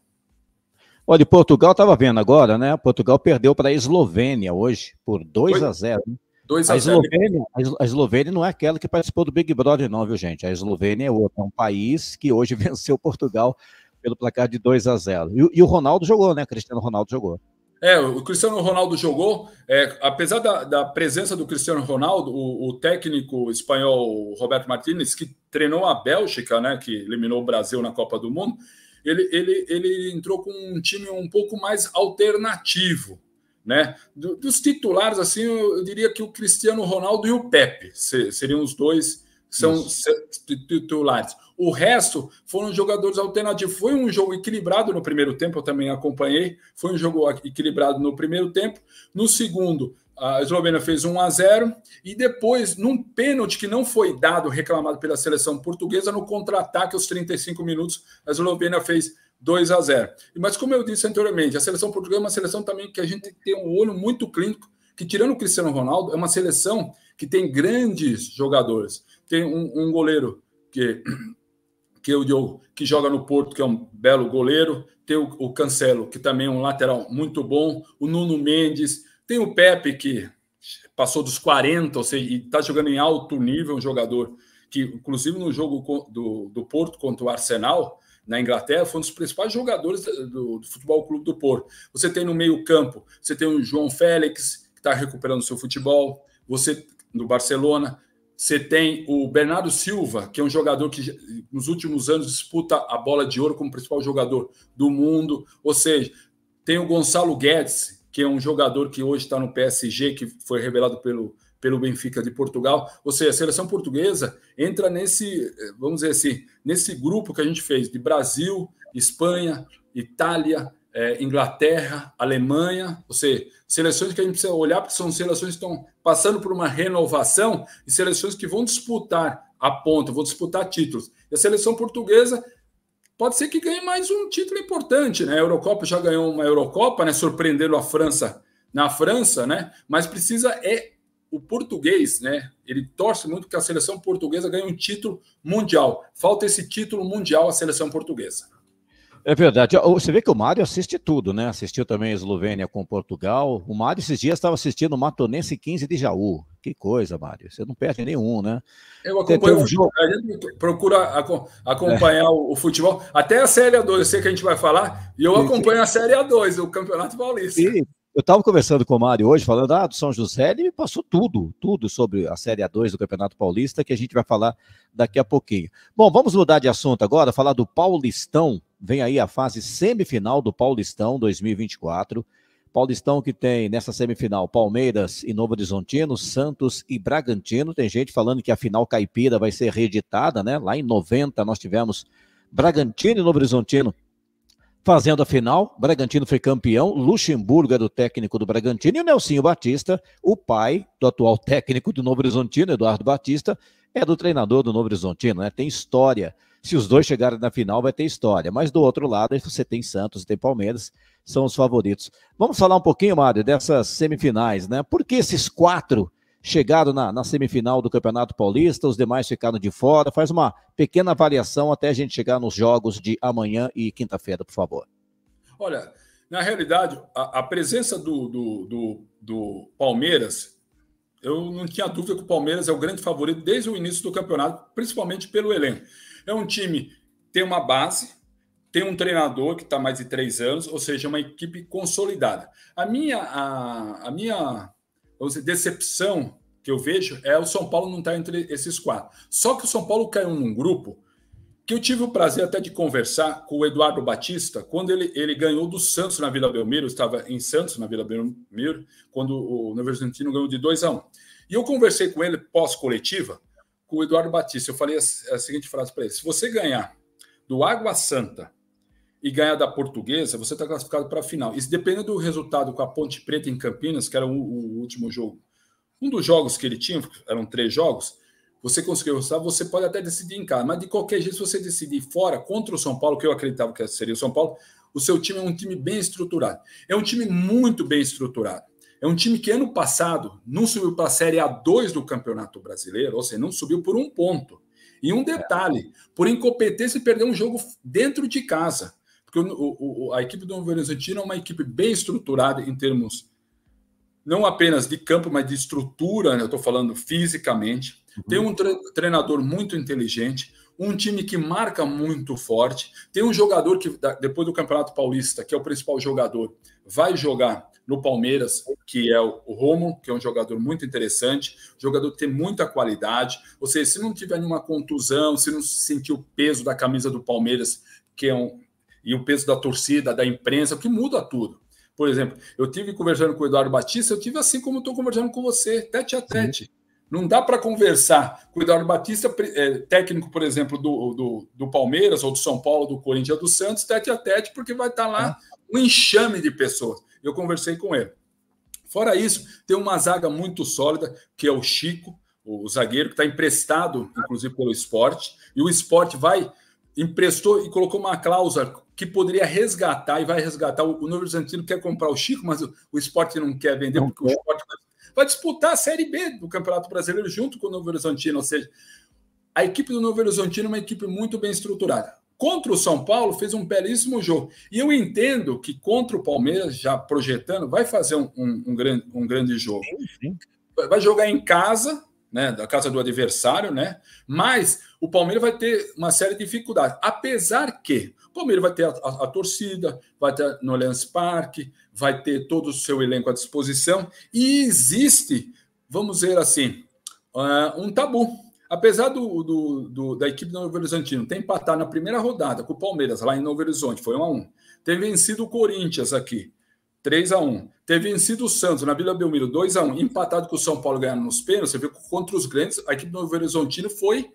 Olha, Portugal estava vendo agora, né? Portugal perdeu para a Eslovênia hoje por 2 a 0. 2 a, 0. Eslovênia, a Eslovênia não é aquela que participou do Big Brother, não, viu, gente? A Eslovênia é outra, é um país que hoje <laughs> venceu Portugal pelo placar de 2 a 0. E, e o Ronaldo jogou, né? Cristiano Ronaldo jogou. É, o Cristiano Ronaldo jogou. É, apesar da, da, presença do Cristiano Ronaldo, o, o, técnico espanhol Roberto Martínez, que treinou a Bélgica, né, que eliminou o Brasil na Copa do Mundo, ele, ele, ele entrou com um time um pouco mais alternativo. Né? Dos titulares, assim, eu diria que o Cristiano Ronaldo e o Pepe seriam os dois que são Isso. titulares. O resto foram jogadores alternativos. Foi um jogo equilibrado no primeiro tempo, eu também acompanhei. Foi um jogo equilibrado no primeiro tempo. No segundo, a Eslovênia fez 1 a 0 e depois, num pênalti que não foi dado, reclamado pela seleção portuguesa, no contra-ataque aos 35 minutos, a Eslovênia fez 2 a 0. Mas como eu disse anteriormente, a seleção portuguesa é uma seleção também que a gente tem um olho muito clínico, que tirando o Cristiano Ronaldo, é uma seleção que tem grandes jogadores. Tem um, um goleiro que que, eu, que joga no Porto, que é um belo goleiro, tem o, o Cancelo, que também é um lateral muito bom, o Nuno Mendes, tem o Pepe, que passou dos 40, ou seja, e está jogando em alto nível, um jogador que, inclusive, no jogo do, do Porto contra o Arsenal, na Inglaterra, foi um dos principais jogadores do, do Futebol Clube do Porto. Você tem no meio-campo, você tem o João Félix, que está recuperando seu futebol, você no Barcelona, você tem o Bernardo Silva, que é um jogador que nos últimos anos disputa a bola de ouro como principal jogador do mundo. Ou seja, tem o Gonçalo Guedes, que é um jogador que hoje está no PSG, que foi revelado pelo, pelo Benfica de Portugal. Ou seja, a seleção portuguesa entra nesse, vamos dizer assim, nesse grupo que a gente fez de Brasil, Espanha, Itália, é, Inglaterra, Alemanha, ou seja, seleções que a gente precisa olhar, porque são seleções que estão passando por uma renovação e seleções que vão disputar a ponta, vão disputar títulos. E a seleção portuguesa pode ser que ganhe mais um título importante, né? A Eurocopa já ganhou uma Eurocopa, né? Surpreendendo a França na França, né? Mas precisa é o português, né? Ele torce muito que a seleção portuguesa ganhe um título mundial. Falta esse título mundial à seleção portuguesa. É verdade. Você vê que o Mário assiste tudo, né? Assistiu também a Eslovênia com Portugal. O Mário esses dias estava assistindo o Matonense 15 de Jaú. Que coisa, Mário. Você não perde nenhum, né? Eu acompanho um... o jogo. A gente procura acompanhar é. o futebol. Até a Série A2, eu sei que a gente vai falar. E eu acompanho a Série A2, o Campeonato Paulista. eu estava conversando com o Mário hoje, falando ah, do São José, ele me passou tudo, tudo sobre a Série A2 do Campeonato Paulista, que a gente vai falar daqui a pouquinho. Bom, vamos mudar de assunto agora, falar do Paulistão, Vem aí a fase semifinal do Paulistão 2024. Paulistão que tem nessa semifinal Palmeiras e Novo Horizontino, Santos e Bragantino. Tem gente falando que a final caipira vai ser reeditada, né? Lá em 90 nós tivemos Bragantino e Novo Horizontino fazendo a final. Bragantino foi campeão, Luxemburgo era o técnico do Bragantino e o Nelsinho Batista, o pai do atual técnico do Novo Horizontino, Eduardo Batista, é do treinador do Novo Horizontino, né? Tem história se os dois chegarem na final, vai ter história. Mas do outro lado, você tem Santos e tem Palmeiras, são os favoritos. Vamos falar um pouquinho, Mário, dessas semifinais, né? Por que esses quatro chegaram na, na semifinal do Campeonato Paulista, os demais ficaram de fora? Faz uma pequena avaliação até a gente chegar nos jogos de amanhã e quinta-feira, por favor. Olha, na realidade, a, a presença do, do, do, do Palmeiras eu não tinha dúvida que o Palmeiras é o grande favorito desde o início do campeonato, principalmente pelo elenco. É um time tem uma base, tem um treinador que está mais de três anos, ou seja, uma equipe consolidada. A minha, a, a minha dizer, decepção que eu vejo é o São Paulo não estar tá entre esses quatro. Só que o São Paulo caiu num grupo que eu tive o prazer até de conversar com o Eduardo Batista, quando ele, ele ganhou do Santos na Vila Belmiro, estava em Santos, na Vila Belmiro, quando o Novo Argentino ganhou de 2 a 1. Um. E eu conversei com ele pós-coletiva, com o Eduardo Batista. Eu falei a, a seguinte frase para ele: se você ganhar do Água Santa e ganhar da Portuguesa, você está classificado para a final. Isso depende do resultado com a Ponte Preta em Campinas, que era o, o último jogo. Um dos jogos que ele tinha, eram três jogos, você conseguiu resultado, você pode até decidir em casa, mas de qualquer jeito, se você decidir fora contra o São Paulo, que eu acreditava que seria o São Paulo, o seu time é um time bem estruturado. É um time muito bem estruturado. É um time que ano passado não subiu para a Série A2 do Campeonato Brasileiro, ou seja, não subiu por um ponto. E um detalhe, por incompetência perdeu um jogo dentro de casa. Porque o, o, a equipe do Novo Horizontino é uma equipe bem estruturada em termos não apenas de campo, mas de estrutura, né? eu estou falando fisicamente. Uhum. Tem um tre treinador muito inteligente, um time que marca muito forte. Tem um jogador que, depois do Campeonato Paulista, que é o principal jogador, vai jogar no Palmeiras, que é o Romo, que é um jogador muito interessante, jogador que tem muita qualidade. Ou seja, se não tiver nenhuma contusão, se não sentir o peso da camisa do Palmeiras, que é um, e o peso da torcida, da imprensa, que muda tudo. Por exemplo, eu tive conversando com o Eduardo Batista, eu tive assim como estou conversando com você, tete a tete. Sim. Não dá para conversar com o Eduardo Batista, é, técnico, por exemplo, do, do, do, Palmeiras, ou do São Paulo, do Corinthians, ou do Santos, tete a tete, porque vai estar tá lá ah. um enxame de pessoas eu conversei com ele. Fora isso, tem uma zaga muito sólida, que é o Chico, o zagueiro, que está emprestado, inclusive, pelo esporte. E o esporte vai, emprestou e colocou uma cláusula que poderia resgatar e vai resgatar. O, o Novo Horizontino quer comprar o Chico, mas o, o esporte não quer vender, porque o esporte vai, vai, disputar a Série B do Campeonato Brasileiro junto com o Novo Horizontino. Ou seja, a equipe do Novo Horizontino é uma equipe muito bem estruturada contra o São Paulo fez um belíssimo jogo. E eu entendo que contra o Palmeiras, já projetando, vai fazer um, um, um grande, um grande jogo. Vai jogar em casa, né, da casa do adversário, né? Mas o Palmeiras vai ter uma série de dificuldades, apesar que o Palmeiras vai ter a, a, a torcida, vai ter no Allianz Parque, vai ter todo o seu elenco à disposição e existe, vamos dizer assim, uh, um tabu Apesar do, do, do, da equipe do Novo Horizontino ter empatado na primeira rodada com o Palmeiras, lá em Novo Horizonte, foi 1 a 1 Ter vencido o Corinthians aqui, 3 a 1 Ter vencido o Santos na Vila Belmiro, 2 a 1 Empatado com o São Paulo ganhando nos pênaltis, você viu que contra os grandes, a equipe do Novo Horizonte foi,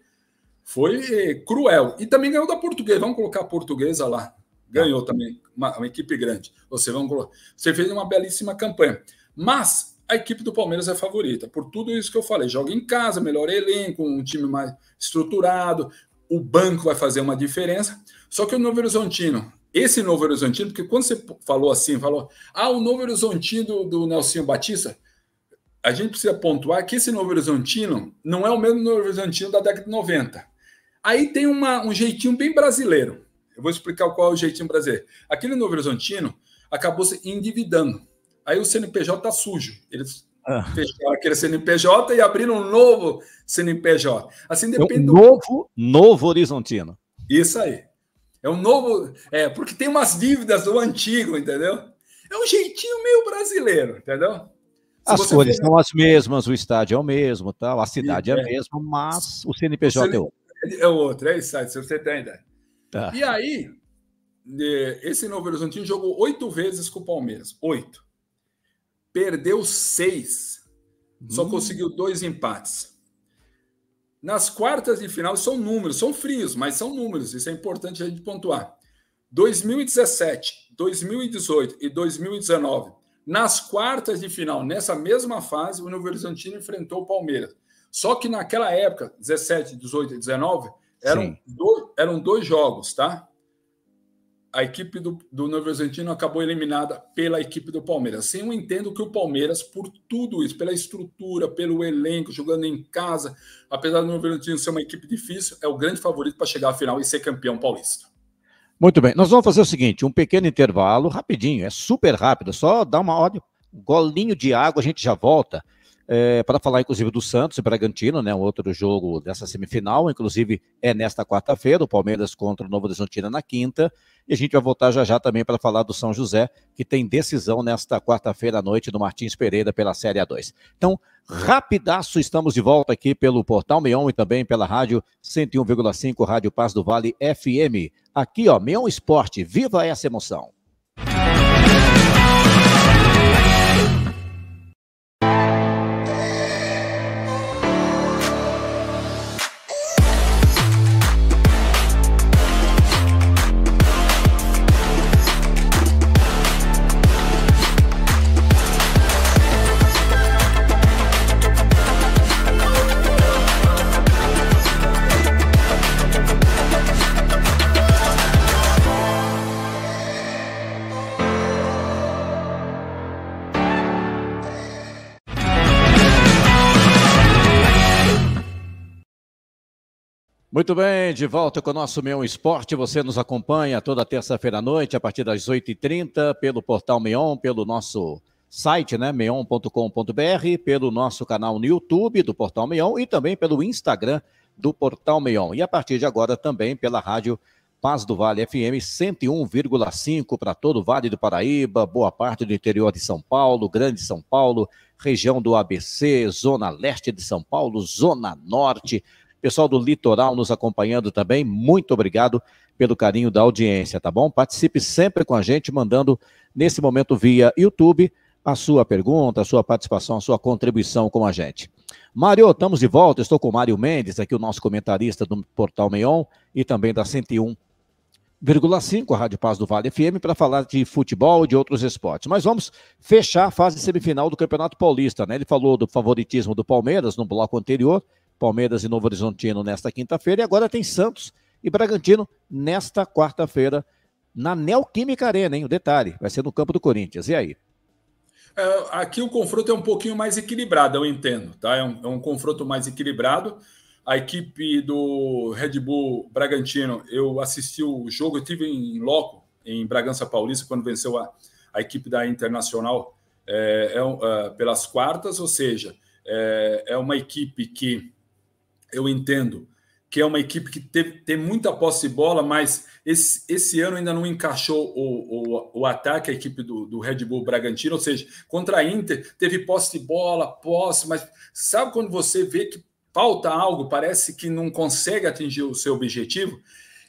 foi eh, cruel. E também ganhou da Portuguesa, vamos colocar a Portuguesa lá. Ganhou também, uma, uma equipe grande. Você, vamos colocar, você fez uma belíssima campanha. Mas a equipe do Palmeiras é favorita. Por tudo isso que eu falei, joga em casa, melhor elenco, um time mais estruturado, o banco vai fazer uma diferença. Só que o Novo Horizontino, esse Novo Horizontino, porque quando você falou assim, falou, ah, o Novo Horizontino do, do Nelsinho Batista, a gente precisa pontuar que esse Novo Horizontino não é o mesmo Novo Horizontino da década de 90. Aí tem uma, um jeitinho bem brasileiro. Eu vou explicar qual é o jeitinho brasileiro. Aquele Novo Horizontino acabou se endividando Aí o CNPJ está sujo. Eles ah. fecharam aquele CNPJ e abriram um novo CNPJ. Assim depende. É um novo, do... novo horizontino. Isso aí. É um novo. É, porque tem umas dívidas do antigo, entendeu? É um jeitinho meio brasileiro, entendeu? Se as cores são as mesmas, o estádio é o mesmo, tal, tá? a cidade é, é a mesma, mas o CNPJ é outro. É outro, é isso aí, se você tem ideia. Tá. E aí, esse Novo Horizontino jogou oito vezes com o Palmeiras. Oito perdeu seis, hum. só conseguiu dois empates. Nas quartas de final são números, são frios, mas são números, isso é importante a gente pontuar. 2017, 2018 e 2019, nas quartas de final, nessa mesma fase, o Novo Horizontino enfrentou o Palmeiras. Só que naquela época, 17, 18 e 19, eram dois, eram dois jogos, tá? a equipe do, do Novo acabou eliminada pela equipe do Palmeiras. Assim, eu entendo que o Palmeiras, por tudo isso, pela estrutura, pelo elenco, jogando em casa, apesar do Novo ser uma equipe difícil, é o grande favorito para chegar à final e ser campeão paulista. Muito bem, nós vamos fazer o seguinte: um pequeno intervalo, rapidinho, é super rápido, só dá uma ordem, um golinho de água, a gente já volta. É, para falar, inclusive, do Santos e Bragantino, né? Um outro jogo dessa semifinal, inclusive é nesta quarta-feira, o Palmeiras contra o Novo Horizontino na quinta. E a gente vai voltar já já também para falar do São José, que tem decisão nesta quarta-feira à noite do Martins Pereira pela Série A2. Então, rapidaço, estamos de volta aqui pelo Portal Meion e também pela rádio 101,5, Rádio Paz do Vale FM. Aqui, ó, Meion Esporte, viva essa emoção! Muito bem, de volta com o nosso Meon Esporte. Você nos acompanha toda terça-feira à noite, a partir das 8h30, pelo portal Meon, pelo nosso site, né, meon.com.br, pelo nosso canal no YouTube do Portal Meon e também pelo Instagram do Portal Meon. E a partir de agora também pela rádio Paz do Vale FM 101,5 para todo o Vale do Paraíba, boa parte do interior de São Paulo, Grande São Paulo, região do ABC, Zona Leste de São Paulo, Zona Norte, Pessoal do Litoral nos acompanhando também, muito obrigado pelo carinho da audiência, tá bom? Participe sempre com a gente, mandando nesse momento via YouTube a sua pergunta, a sua participação, a sua contribuição com a gente. Mário, estamos de volta. Estou com o Mário Mendes, aqui o nosso comentarista do Portal Meion e também da 101,5, a Rádio Paz do Vale FM, para falar de futebol e de outros esportes. Mas vamos fechar a fase semifinal do Campeonato Paulista, né? Ele falou do favoritismo do Palmeiras no bloco anterior Palmeiras e Novo Horizontino nesta quinta-feira. E agora tem Santos e Bragantino nesta quarta-feira na Neoquímica Arena, hein? O detalhe, vai ser no campo do Corinthians. E aí? É, aqui o confronto é um pouquinho mais equilibrado, eu entendo, tá? É um, é um, confronto mais equilibrado. A equipe do Red Bull Bragantino, eu assisti o jogo, eu tive em loco em Bragança Paulista quando venceu a, a equipe da Internacional é, é, é pelas quartas, ou seja, é, é uma equipe que eu entendo que é uma equipe que teve, tem muita posse de bola, mas esse, esse ano ainda não encaixou o, o, o ataque, a equipe do, do, Red Bull Bragantino, ou seja, contra a Inter teve posse de bola, posse, mas sabe quando você vê que falta algo, parece que não consegue atingir o seu objetivo?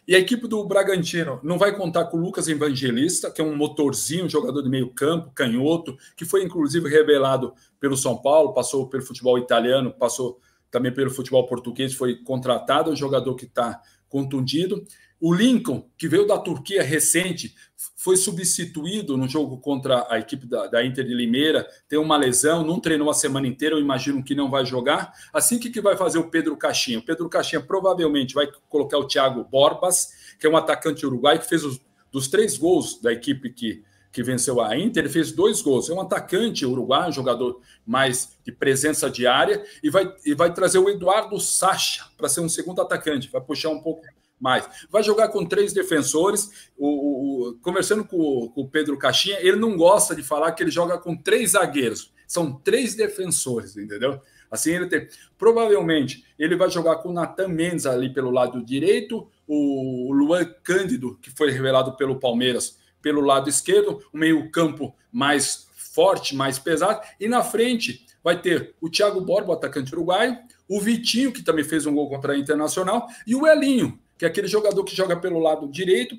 E a equipe do Bragantino não vai contar com o Lucas Evangelista, que é um motorzinho, jogador de meio campo, canhoto, que foi inclusive revelado pelo São Paulo, passou pelo futebol italiano, passou também pelo futebol português, foi contratado, é um jogador que está contundido. O Lincoln, que veio da Turquia recente, foi substituído no jogo contra a equipe da, da, Inter de Limeira, tem uma lesão, não treinou a semana inteira, eu imagino que não vai jogar. Assim, o que, que vai fazer o Pedro Caixinha? O Pedro Caixinha provavelmente vai colocar o Thiago Borbas, que é um atacante uruguaio que fez os, dos três gols da equipe que que venceu a Inter, ele fez dois gols. É um atacante uruguaio, um jogador mais de presença diária, e vai, e vai trazer o Eduardo Sacha para ser um segundo atacante, vai puxar um pouco mais. Vai jogar com três defensores. O, o, o conversando com, com, o Pedro Caixinha, ele não gosta de falar que ele joga com três zagueiros. São três defensores, entendeu? Assim ele tem. Provavelmente ele vai jogar com o Natan Mendes ali pelo lado direito, o Luan Cândido, que foi revelado pelo Palmeiras, pelo lado esquerdo, um meio-campo mais forte, mais pesado, e na frente vai ter o Thiago Borba, o atacante uruguaio, o Vitinho, que também fez um gol contra a Internacional, e o Elinho, que é aquele jogador que joga pelo lado direito,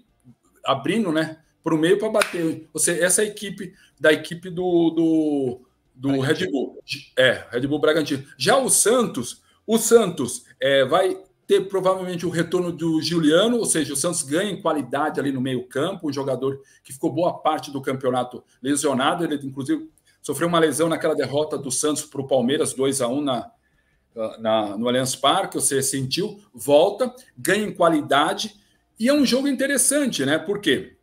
abrindo, né, para o meio para bater. Ou seja, essa é equipe da equipe do, do, do Red Bull. É, Red Bull Bragantino. Já o Santos, o Santos é, vai ter provavelmente o retorno do Juliano, ou seja, o Santos ganha em qualidade ali no meio-campo, um jogador que ficou boa parte do campeonato lesionado, ele inclusive sofreu uma lesão naquela derrota do Santos para o Palmeiras 2 a 1 na, na, no Allianz Parque, ou seja, sentiu, volta, ganha em qualidade, e é um jogo interessante, né? Por quê?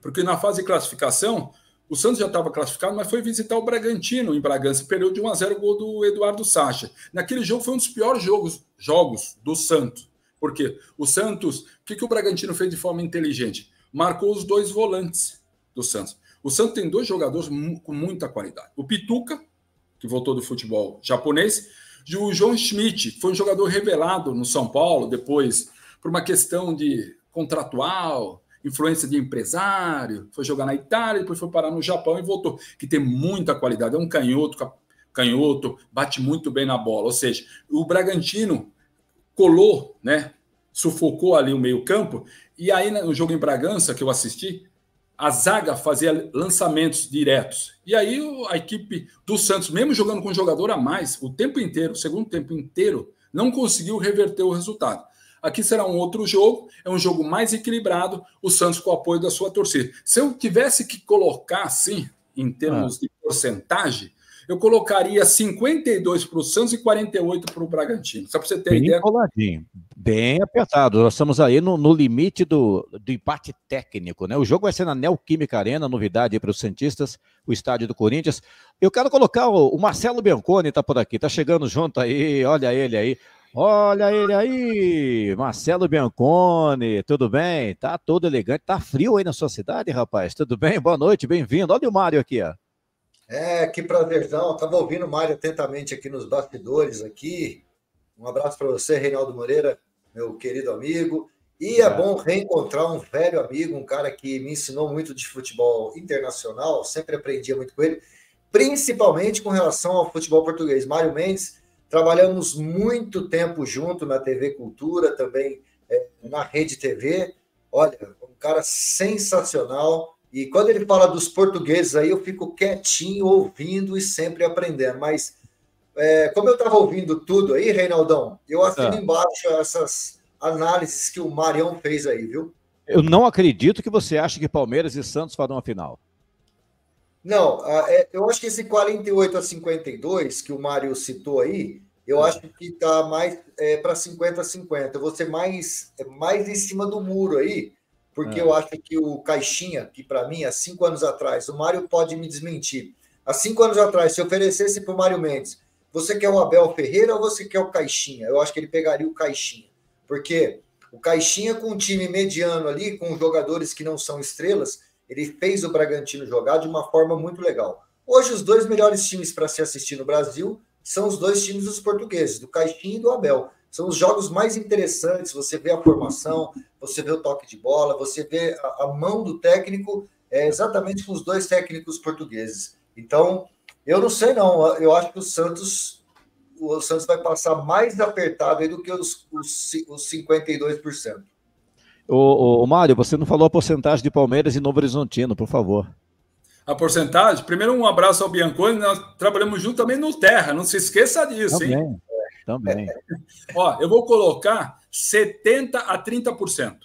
Porque na fase de classificação, o Santos já estava classificado, mas foi visitar o Bragantino em Bragança, perdeu de 1 a 0 o gol do Eduardo Sacha. Naquele jogo foi um dos piores jogos, jogos do Santos. Porque o Santos, o que, que o Bragantino fez de forma inteligente? Marcou os dois volantes do Santos. O Santos tem dois jogadores com muita qualidade. O Pituca, que voltou do futebol japonês, e o João Schmidt, que foi um jogador revelado no São Paulo, depois, por uma questão de contratual, influência de empresário, foi jogar na Itália, depois foi parar no Japão e voltou, que tem muita qualidade, é um canhoto, canhoto, bate muito bem na bola. Ou seja, o Bragantino colou, né? Sufocou ali o meio-campo, e aí né, no jogo em Bragança que eu assisti, a zaga fazia lançamentos diretos. E aí a equipe do Santos, mesmo jogando com um jogador a mais, o tempo inteiro, o segundo tempo inteiro, não conseguiu reverter o resultado. Aqui será um outro jogo, é um jogo mais equilibrado, o Santos com o apoio da sua torcida. Se eu tivesse que colocar assim, em termos ah. de porcentagem, eu colocaria 52 para o Santos e 48 para o Bragantino. Só para você ter Bem ideia. Coladinho. Bem apertado. Nós estamos aí no, no limite do, do, empate técnico, né? O jogo vai ser na Neoquímica Arena, novidade para os Santistas, o estádio do Corinthians. Eu quero colocar o, o Marcelo Bianconi, está por aqui, está chegando junto aí, olha ele aí. Olha ele aí, Marcelo Biancone, tudo bem? Tá todo elegante, tá frio aí na sua cidade, rapaz? Tudo bem? Boa noite, bem-vindo. Olha o Mário aqui, ó. É, que prazerzão. Estava ouvindo o Mário atentamente aqui nos bastidores aqui. Um abraço para você, Reinaldo Moreira, meu querido amigo. E é. é bom reencontrar um velho amigo, um cara que me ensinou muito de futebol internacional, sempre aprendia muito com ele, principalmente com relação ao futebol português. Mário Mendes, Trabalhamos muito tempo junto na TV Cultura, também é, na Rede TV. Olha, é um cara sensacional. E quando ele fala dos portugueses aí, eu fico quietinho, ouvindo e sempre aprendendo. Mas, é, como eu estava ouvindo tudo aí, Reinaldão, eu ah. assino ah. embaixo essas análises que o Marião fez aí, viu? Eu não acredito que você acha que Palmeiras e Santos farão a final. Não, é, eu acho que esse 48 a 52 que o Mário citou aí, eu hum. acho que está mais é, para 50 a 50. Eu vou ser mais, é, mais em cima do muro aí, porque é. eu acho que o Caixinha, que para mim, há cinco anos atrás, o Mário pode me desmentir. Há cinco anos atrás, se oferecesse para o Mário Mendes, você quer o Abel Ferreira ou você quer o Caixinha? Eu acho que ele pegaria o Caixinha. Porque o Caixinha, com um time mediano ali, com jogadores que não são estrelas, ele fez o Bragantino jogar de uma forma muito legal. Hoje, os dois melhores times para se assistir no Brasil são os dois times dos portugueses, do Caixinha e do Abel. São os jogos mais interessantes. Você vê a formação, você vê o toque de bola, você vê a, a mão do técnico, é, exatamente com os dois técnicos portugueses. Então, eu não sei não. Eu acho que o Santos, o Santos vai passar mais apertado do que os, os, os 52%. Ô, ô, Mário, você não falou a porcentagem de Palmeiras e Novo Horizontino, por favor. A porcentagem? Primeiro, um abraço ao Bianconi. Nós trabalhamos junto também no Terra, não se esqueça disso, também, hein? Também. <laughs> Ó, eu vou colocar 70% a 30%.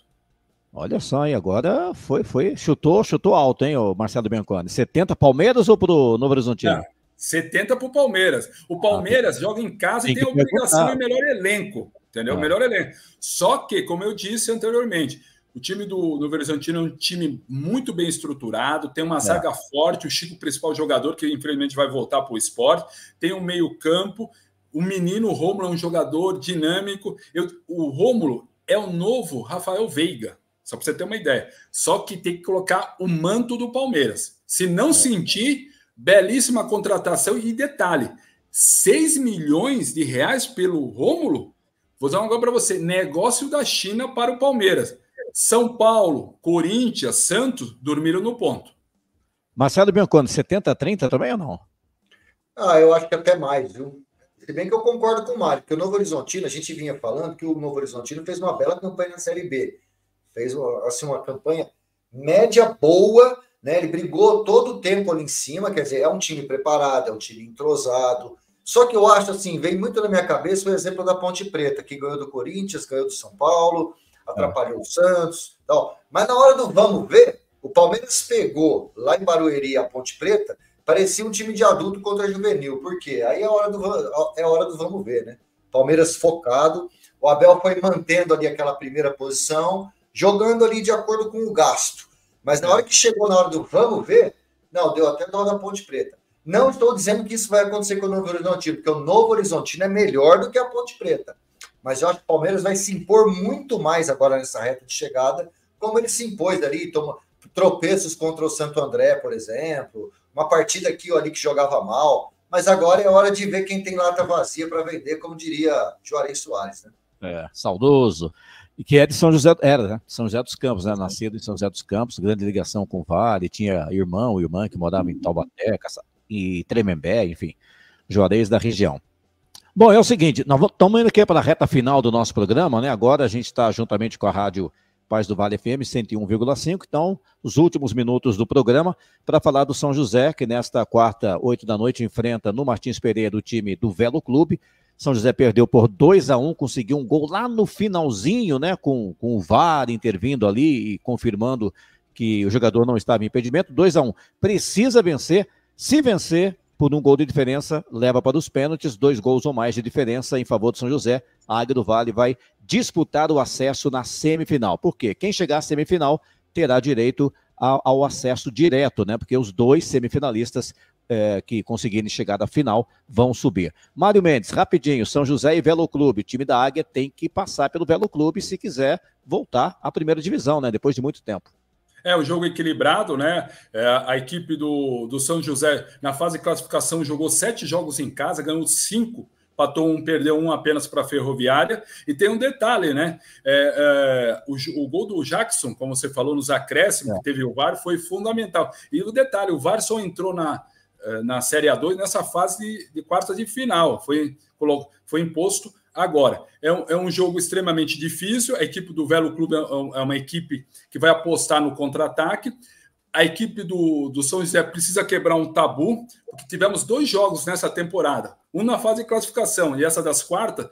Olha só, e agora foi, foi, chutou, chutou alto, hein, o Marcelo Bianconi? 70 Palmeiras ou pro Novo Horizontino? É, 70 pro Palmeiras. O Palmeiras ah, joga em casa e tem a obrigação e melhor elenco entendeu? O tá. melhor elenco. Só que, como eu disse anteriormente, o time do, do Verzantino é um time muito bem estruturado, tem uma é. zaga forte, o Chico, principal jogador, que infelizmente vai voltar para o esporte, tem um meio-campo, o menino Rômulo é um jogador dinâmico. Eu, o Rômulo é o novo Rafael Veiga, só para você ter uma ideia. Só que tem que colocar o manto do Palmeiras. Se não é. sentir, belíssima contratação e detalhe: 6 milhões de reais pelo Rômulo Vou dar um gol para você. Negócio da China para o Palmeiras. São Paulo, Corinthians, Santos dormiram no ponto. Marcelo Biancono, 70 30 também ou não? Ah, eu acho que até mais, viu? Se bem que eu concordo com o Mário, porque o Novo Horizontino, a gente vinha falando que o Novo Horizontino fez uma bela campanha na Série B. Fez assim, uma campanha média boa, né? Ele brigou todo o tempo ali em cima, quer dizer, é um time preparado, é um time entrosado, só que eu acho assim, vem muito na minha cabeça o exemplo da Ponte Preta, que ganhou do Corinthians, ganhou do São Paulo, atrapalhou o Santos. Tal. Mas na hora do vamos ver, o Palmeiras pegou lá em Barueri a Ponte Preta, parecia um time de adulto contra juvenil. Por quê? Aí é hora do, é hora do vamos ver, né? Palmeiras focado. O Abel foi mantendo ali aquela primeira posição, jogando ali de acordo com o gasto. Mas na é. hora que chegou na hora do vamos ver, não, deu até dó da Ponte Preta. Não estou dizendo que isso vai acontecer com o Novo Horizontino, porque o Novo Horizontino é melhor do que a Ponte Preta. Mas eu acho que o Palmeiras vai se impor muito mais agora nessa reta de chegada, como ele se impôs ali, toma tropeços contra o Santo André, por exemplo, uma partida aqui ou ali que jogava mal. Mas agora é hora de ver quem tem lata vazia para vender, como diria Juarez Soares. Né? É, saudoso. E que é de São José, era, né? São José dos Campos, né? Nascido em São José dos Campos, grande ligação com o Vale, tinha irmão, irmã que morava em Taubaté, e Tremembé, enfim, Juarez da região. Bom, é o seguinte, nós estamos indo aqui para a reta final do nosso programa, né? Agora a gente está juntamente com a Rádio Paz do Vale FM 101,5, então, os últimos minutos do programa para falar do São José, que nesta quarta, oito da noite, enfrenta no Martins Pereira o time do Velo Clube. São José perdeu por 2 a 1 um, conseguiu um gol lá no finalzinho, né? Com, com o VAR intervindo ali e confirmando que o jogador não estava em impedimento. 2 a 1 um. Precisa vencer se vencer por um gol de diferença, leva para os pênaltis, dois gols ou mais de diferença em favor do São José. A Águia do Vale vai disputar o acesso na semifinal. Por quê? Quem chegar à semifinal terá direito ao, ao acesso direto, né? Porque os dois semifinalistas é, que conseguirem chegar à final vão subir. Mário Mendes, rapidinho, São José e Velo Clube. O time da Águia tem que passar pelo Velo Clube se quiser voltar à primeira divisão, né? Depois de muito tempo. É, o um jogo equilibrado, né? É, a equipe do, do São José, na fase de classificação, jogou sete jogos em casa, ganhou cinco, patou um, perdeu um apenas para a Ferroviária. E tem um detalhe, né? É, é, o, o, gol do Jackson, como você falou, nos acréscimos, que é. teve o VAR, foi fundamental. E o detalhe, o VAR só entrou na, é, na Série A2 nessa fase de, de quarta de final. Foi, foi imposto Agora, é um, é um jogo extremamente difícil. A equipe do Velo Clube é, é uma equipe que vai apostar no contra-ataque. A equipe do, do São José precisa quebrar um tabu, porque tivemos dois jogos nessa temporada. Um na fase de classificação e essa das quartas,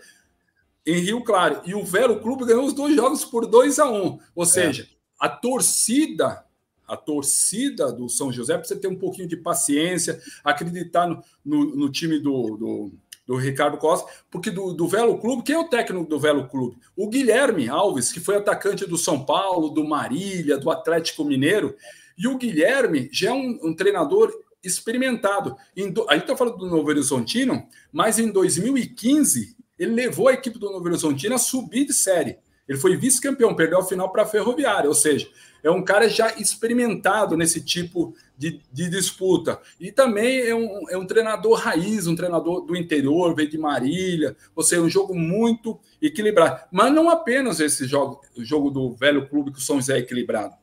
em Rio Claro. E o Velo Clube ganhou os dois jogos por 2 a 1 um. Ou é. seja, é. a torcida a torcida do São José precisa ter um pouquinho de paciência, acreditar no, no, no time do, do, do Ricardo Costa, porque do, do Velo Clube, quem é o técnico do Velo Clube? O Guilherme Alves, que foi atacante do São Paulo, do Marília, do Atlético Mineiro. E o Guilherme já é um, um treinador experimentado. Em, a gente está falando do Novo Horizontino, mas em 2015 ele levou a equipe do Novo Horizontino a subir de série. Ele foi vice-campeão, perdeu a final para a Ferroviária, ou seja, é um cara já experimentado nesse tipo de, de disputa. E também é um, é um, treinador raiz, um treinador do interior, veio de Marília, ou seja, um jogo muito equilibrado. Mas não apenas esse jogo, o jogo do velho clube que o São José é equilibrado.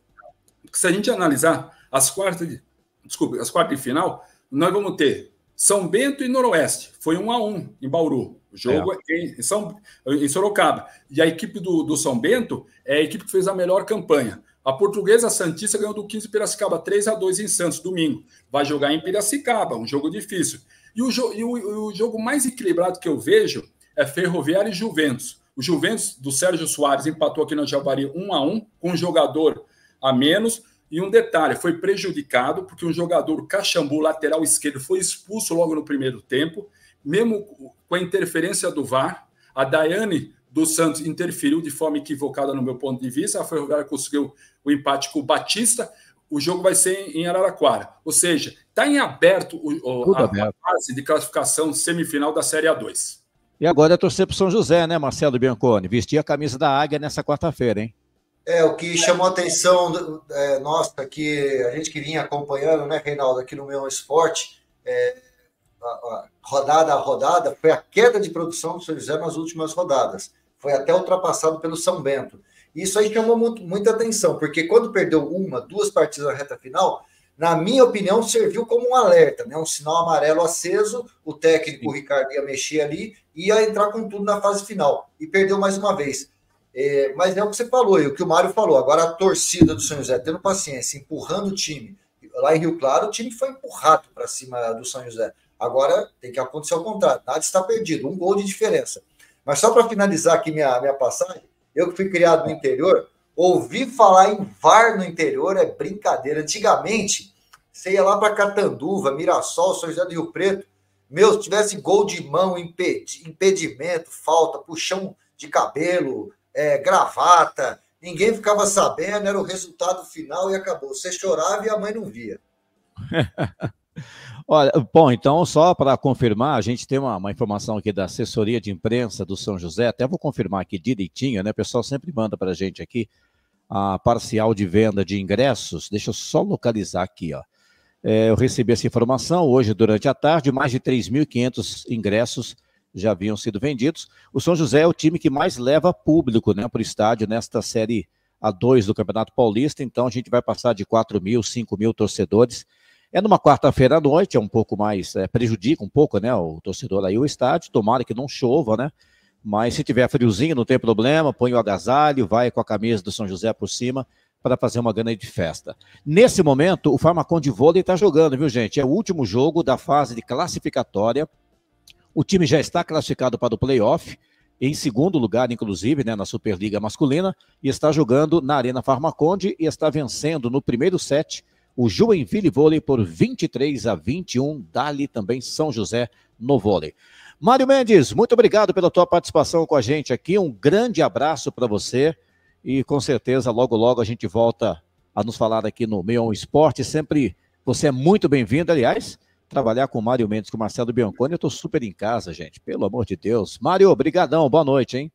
Porque se a gente analisar as quartas de, desculpa, as quartas de final, nós vamos ter São Bento e Noroeste, foi um a um em Bauru. O jogo é. é em, São, em Sorocaba. E a equipe do, do São Bento é a equipe que fez a melhor campanha. A Portuguesa Santista ganhou do 15 Piracicaba 3 a 2 em Santos, domingo. Vai jogar em Piracicaba, um jogo difícil. E o, jo e o, o jogo mais equilibrado que eu vejo é Ferroviário e Juventus. O Juventus do Sérgio Soares empatou aqui na Javari 1 a 1 com um jogador a menos. E um detalhe, foi prejudicado porque um jogador Caxambu, lateral esquerdo, foi expulso logo no primeiro tempo mesmo com a interferência do VAR, a Daiane dos Santos interferiu de forma equivocada no meu ponto de vista, a Ferroviária conseguiu o empate com o Batista, o jogo vai ser em Araraquara. Ou seja, está em aberto o, a, aberto. fase de classificação semifinal da Série A2. E agora é torcer para São José, né, Marcelo Bianconi? Vestir a camisa da Águia nessa quarta-feira, hein? É, o que chamou a atenção é, nossa, que a gente que vinha acompanhando, né, Reinaldo, aqui no meu esporte, é, rodada a rodada, foi a queda de produção do São José nas últimas rodadas. Foi até ultrapassado pelo São Bento. Isso aí chamou muito, muita atenção, porque quando perdeu uma, duas partidas na reta final, na minha opinião, serviu como um alerta, né? um sinal amarelo aceso. O técnico Ricardo ia mexer ali e ia entrar com tudo na fase final. E perdeu mais uma vez. É, mas é o que você falou e o que o Mário falou. Agora a torcida do São José tendo paciência, empurrando o time. Lá em Rio Claro, o time foi empurrado para cima do São José. Agora tem que acontecer o contrário. Nada está perdido, um gol de diferença. Mas só para finalizar aqui minha, minha passagem, eu que fui criado no interior, ouvi falar em VAR no interior é brincadeira. Antigamente, você ia lá para Catanduva, Mirassol, São José do Rio Preto, meu, se tivesse gol de mão, impedimento, falta, puxão de cabelo, é, gravata, ninguém ficava sabendo, era o resultado final e acabou. Você chorava e a mãe não via. <laughs> Olha, bom, então só para confirmar, a gente tem uma, uma, informação aqui da assessoria de imprensa do São José, até vou confirmar aqui direitinho, né? O pessoal sempre manda para a gente aqui a parcial de venda de ingressos. Deixa eu só localizar aqui, ó. É, eu recebi essa informação hoje durante a tarde, mais de 3.500 ingressos já haviam sido vendidos. O São José é o time que mais leva público né, para o estádio nesta série A2 do Campeonato Paulista, então a gente vai passar de 4 mil, 5 mil torcedores é numa quarta-feira à noite, é um pouco mais, é, prejudica um pouco, né, o torcedor aí, o estádio, tomara que não chova, né, mas se tiver friozinho, não tem problema, põe o agasalho, vai com a camisa do São José por cima para fazer uma de festa. Nesse momento, o Farmacon de vôlei está jogando, viu, gente? É o último jogo da fase de classificatória. O time já está classificado para o playoff, em segundo lugar, inclusive, né, na Superliga Masculina, e está jogando na Arena Farmaconde e está vencendo no primeiro set o Joinville Vôlei por 23 a 21, dali também São José no vôlei. Mário Mendes, muito obrigado pela tua participação com a gente aqui, um grande abraço para você e com certeza logo logo a gente volta a nos falar aqui no Meio Esporte, sempre você é muito bem-vindo, aliás, trabalhar com o Mário Mendes, com o Marcelo Bianconi, eu estou super em casa, gente, pelo amor de Deus. Mário, obrigadão. boa noite, hein?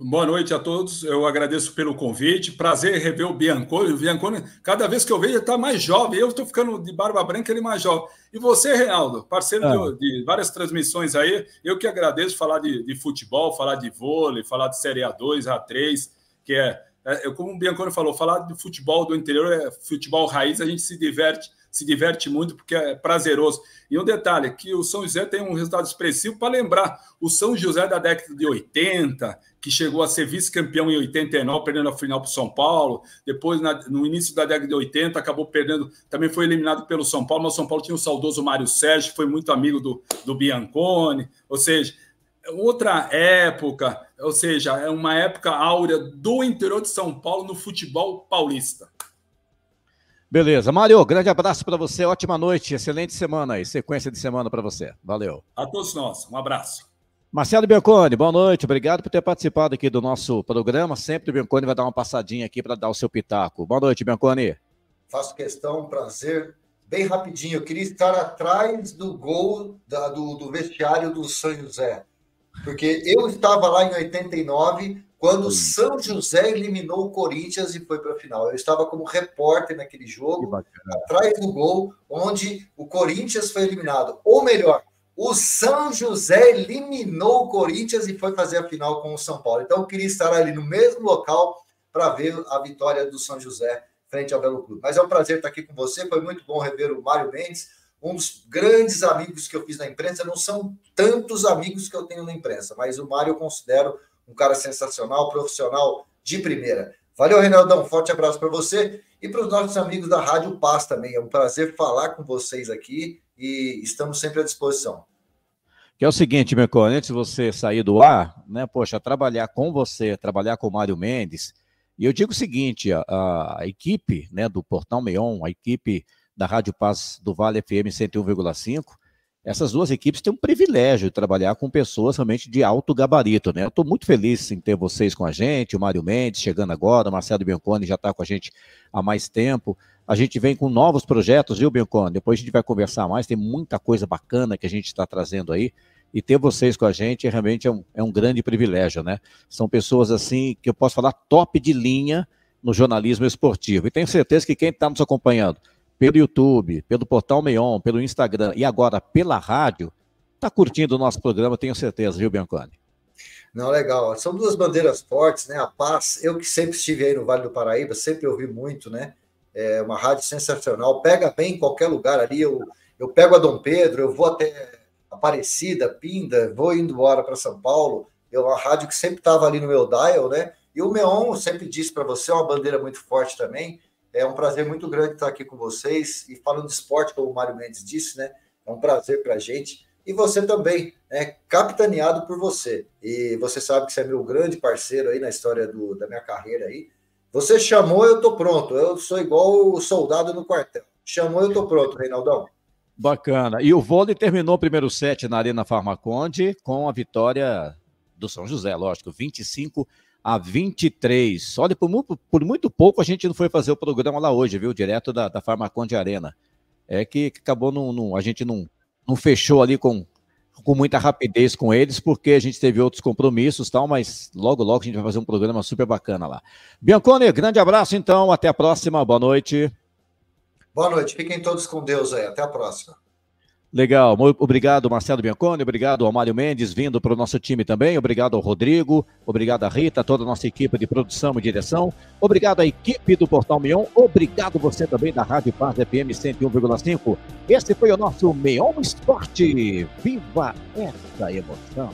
Boa noite a todos. Eu agradeço pelo convite. Prazer rever o Biancone. O Biancone, cada vez que eu vejo, ele está mais jovem. Eu estou ficando de barba branca, ele mais jovem. E você, Reinaldo, parceiro ah. de, de, várias transmissões aí, eu que agradeço falar de, de, futebol, falar de vôlei, falar de Série A2, A3, que é, é como o Biancone falou, falar de futebol do interior é futebol raiz, a gente se diverte se diverte muito porque é prazeroso. E um detalhe, é que o São José tem um resultado expressivo para lembrar o São José da década de 80, que chegou a ser vice-campeão em 89, perdendo a final para o São Paulo. Depois, na, no início da década de 80, acabou perdendo, também foi eliminado pelo São Paulo, mas o São Paulo tinha o saudoso Mário Sérgio, foi muito amigo do, do Biancone, ou seja, outra época, ou seja, é uma época áurea do interior de São Paulo no futebol paulista. Beleza. Mário, grande abraço para você, ótima noite, excelente semana e sequência de semana para você. Valeu. A todos nós, um abraço. Marcelo Bianconi, boa noite, obrigado por ter participado aqui do nosso programa. Sempre o Bianconi vai dar uma passadinha aqui para dar o seu pitaco. Boa noite, Bianconi. Faço questão, prazer. Bem rapidinho, eu queria estar atrás do gol da, do, do vestiário do São José, porque eu estava lá em 89 quando o São José eliminou o Corinthians e foi para a final. Eu estava como repórter naquele jogo, atrás do gol, onde o Corinthians foi eliminado. Ou melhor, o São José eliminou o Corinthians e foi fazer a final com o São Paulo. Então, eu queria estar ali no mesmo local para ver a vitória do São José frente ao Belo Clube. Mas é um prazer estar aqui com você. Foi muito bom rever o Mário Mendes, um dos grandes amigos que eu fiz na imprensa. Não são tantos amigos que eu tenho na imprensa, mas o Mário eu considero um cara sensacional, profissional de primeira. Valeu, Reinaldão. Um forte abraço para você e para os nossos amigos da Rádio Paz também. É um prazer falar com vocês aqui e estamos sempre à disposição. Que é o seguinte, meu antes de você sair do ar, né, poxa, trabalhar com você, trabalhar com o Mário Mendes, e eu digo o seguinte, a, a equipe né, do Portal Meion, a equipe da Rádio Paz do Vale FM 101,5, essas duas equipes têm um privilégio de trabalhar com pessoas realmente de alto gabarito, né? Estou muito feliz em ter vocês com a gente, o Mário Mendes chegando agora, o Marcelo Bianconi já está com a gente há mais tempo. A gente vem com novos projetos, viu, Bianconi? Depois a gente vai conversar mais, tem muita coisa bacana que a gente está trazendo aí. E ter vocês com a gente realmente é um, é um grande privilégio, né? São pessoas assim que eu posso falar top de linha no jornalismo esportivo. E tenho certeza que quem está nos acompanhando pelo YouTube, pelo Portal Meion, pelo Instagram e agora pela rádio, está curtindo o nosso programa, tenho certeza, viu, Biancone? Não, legal. São duas bandeiras fortes, né? A paz. Eu que sempre estive aí no Vale do Paraíba, sempre ouvi muito, né? É uma rádio sensacional. Pega bem em qualquer lugar ali. Eu, eu pego a Dom Pedro, eu vou até Aparecida, Pinda, vou indo embora para São Paulo. É uma rádio que sempre estava ali no meu dial, né? E o Meon, eu sempre disse para você, é uma bandeira muito forte também. É um prazer muito grande estar aqui com vocês e falando de esporte, como o Mário Mendes disse, né? É um prazer para a gente. E você também, né? Capitaneado por você. E você sabe que você é meu grande parceiro aí na história do, da minha carreira aí. Você chamou, eu tô pronto. Eu sou igual o soldado no quartel. Chamou, eu tô pronto, Reinaldão. Bacana. E o vôlei terminou o primeiro set na Arena Farmaconde com a vitória do São José, lógico, 25 a 23. Olha, por muito, por muito pouco a gente não foi fazer o programa lá hoje, viu? Direto da, da de Arena. É que, que acabou, não, a gente não, não fechou ali com, com muita rapidez com eles, porque a gente teve outros compromissos tal, mas logo, logo a gente vai fazer um programa super bacana lá. Biancone, grande abraço então, até a próxima, boa noite. Boa noite, fiquem todos com Deus aí, até a próxima. Legal, obrigado Marcelo Bianconi, obrigado ao Mário Mendes vindo para o nosso time também, obrigado ao Rodrigo, obrigado a Rita, toda a nossa equipe de produção e direção, obrigado à equipe do Portal Mion, obrigado você também da Rádio Paz FM 101,5. Este foi o nosso Mion Esporte. Viva essa emoção!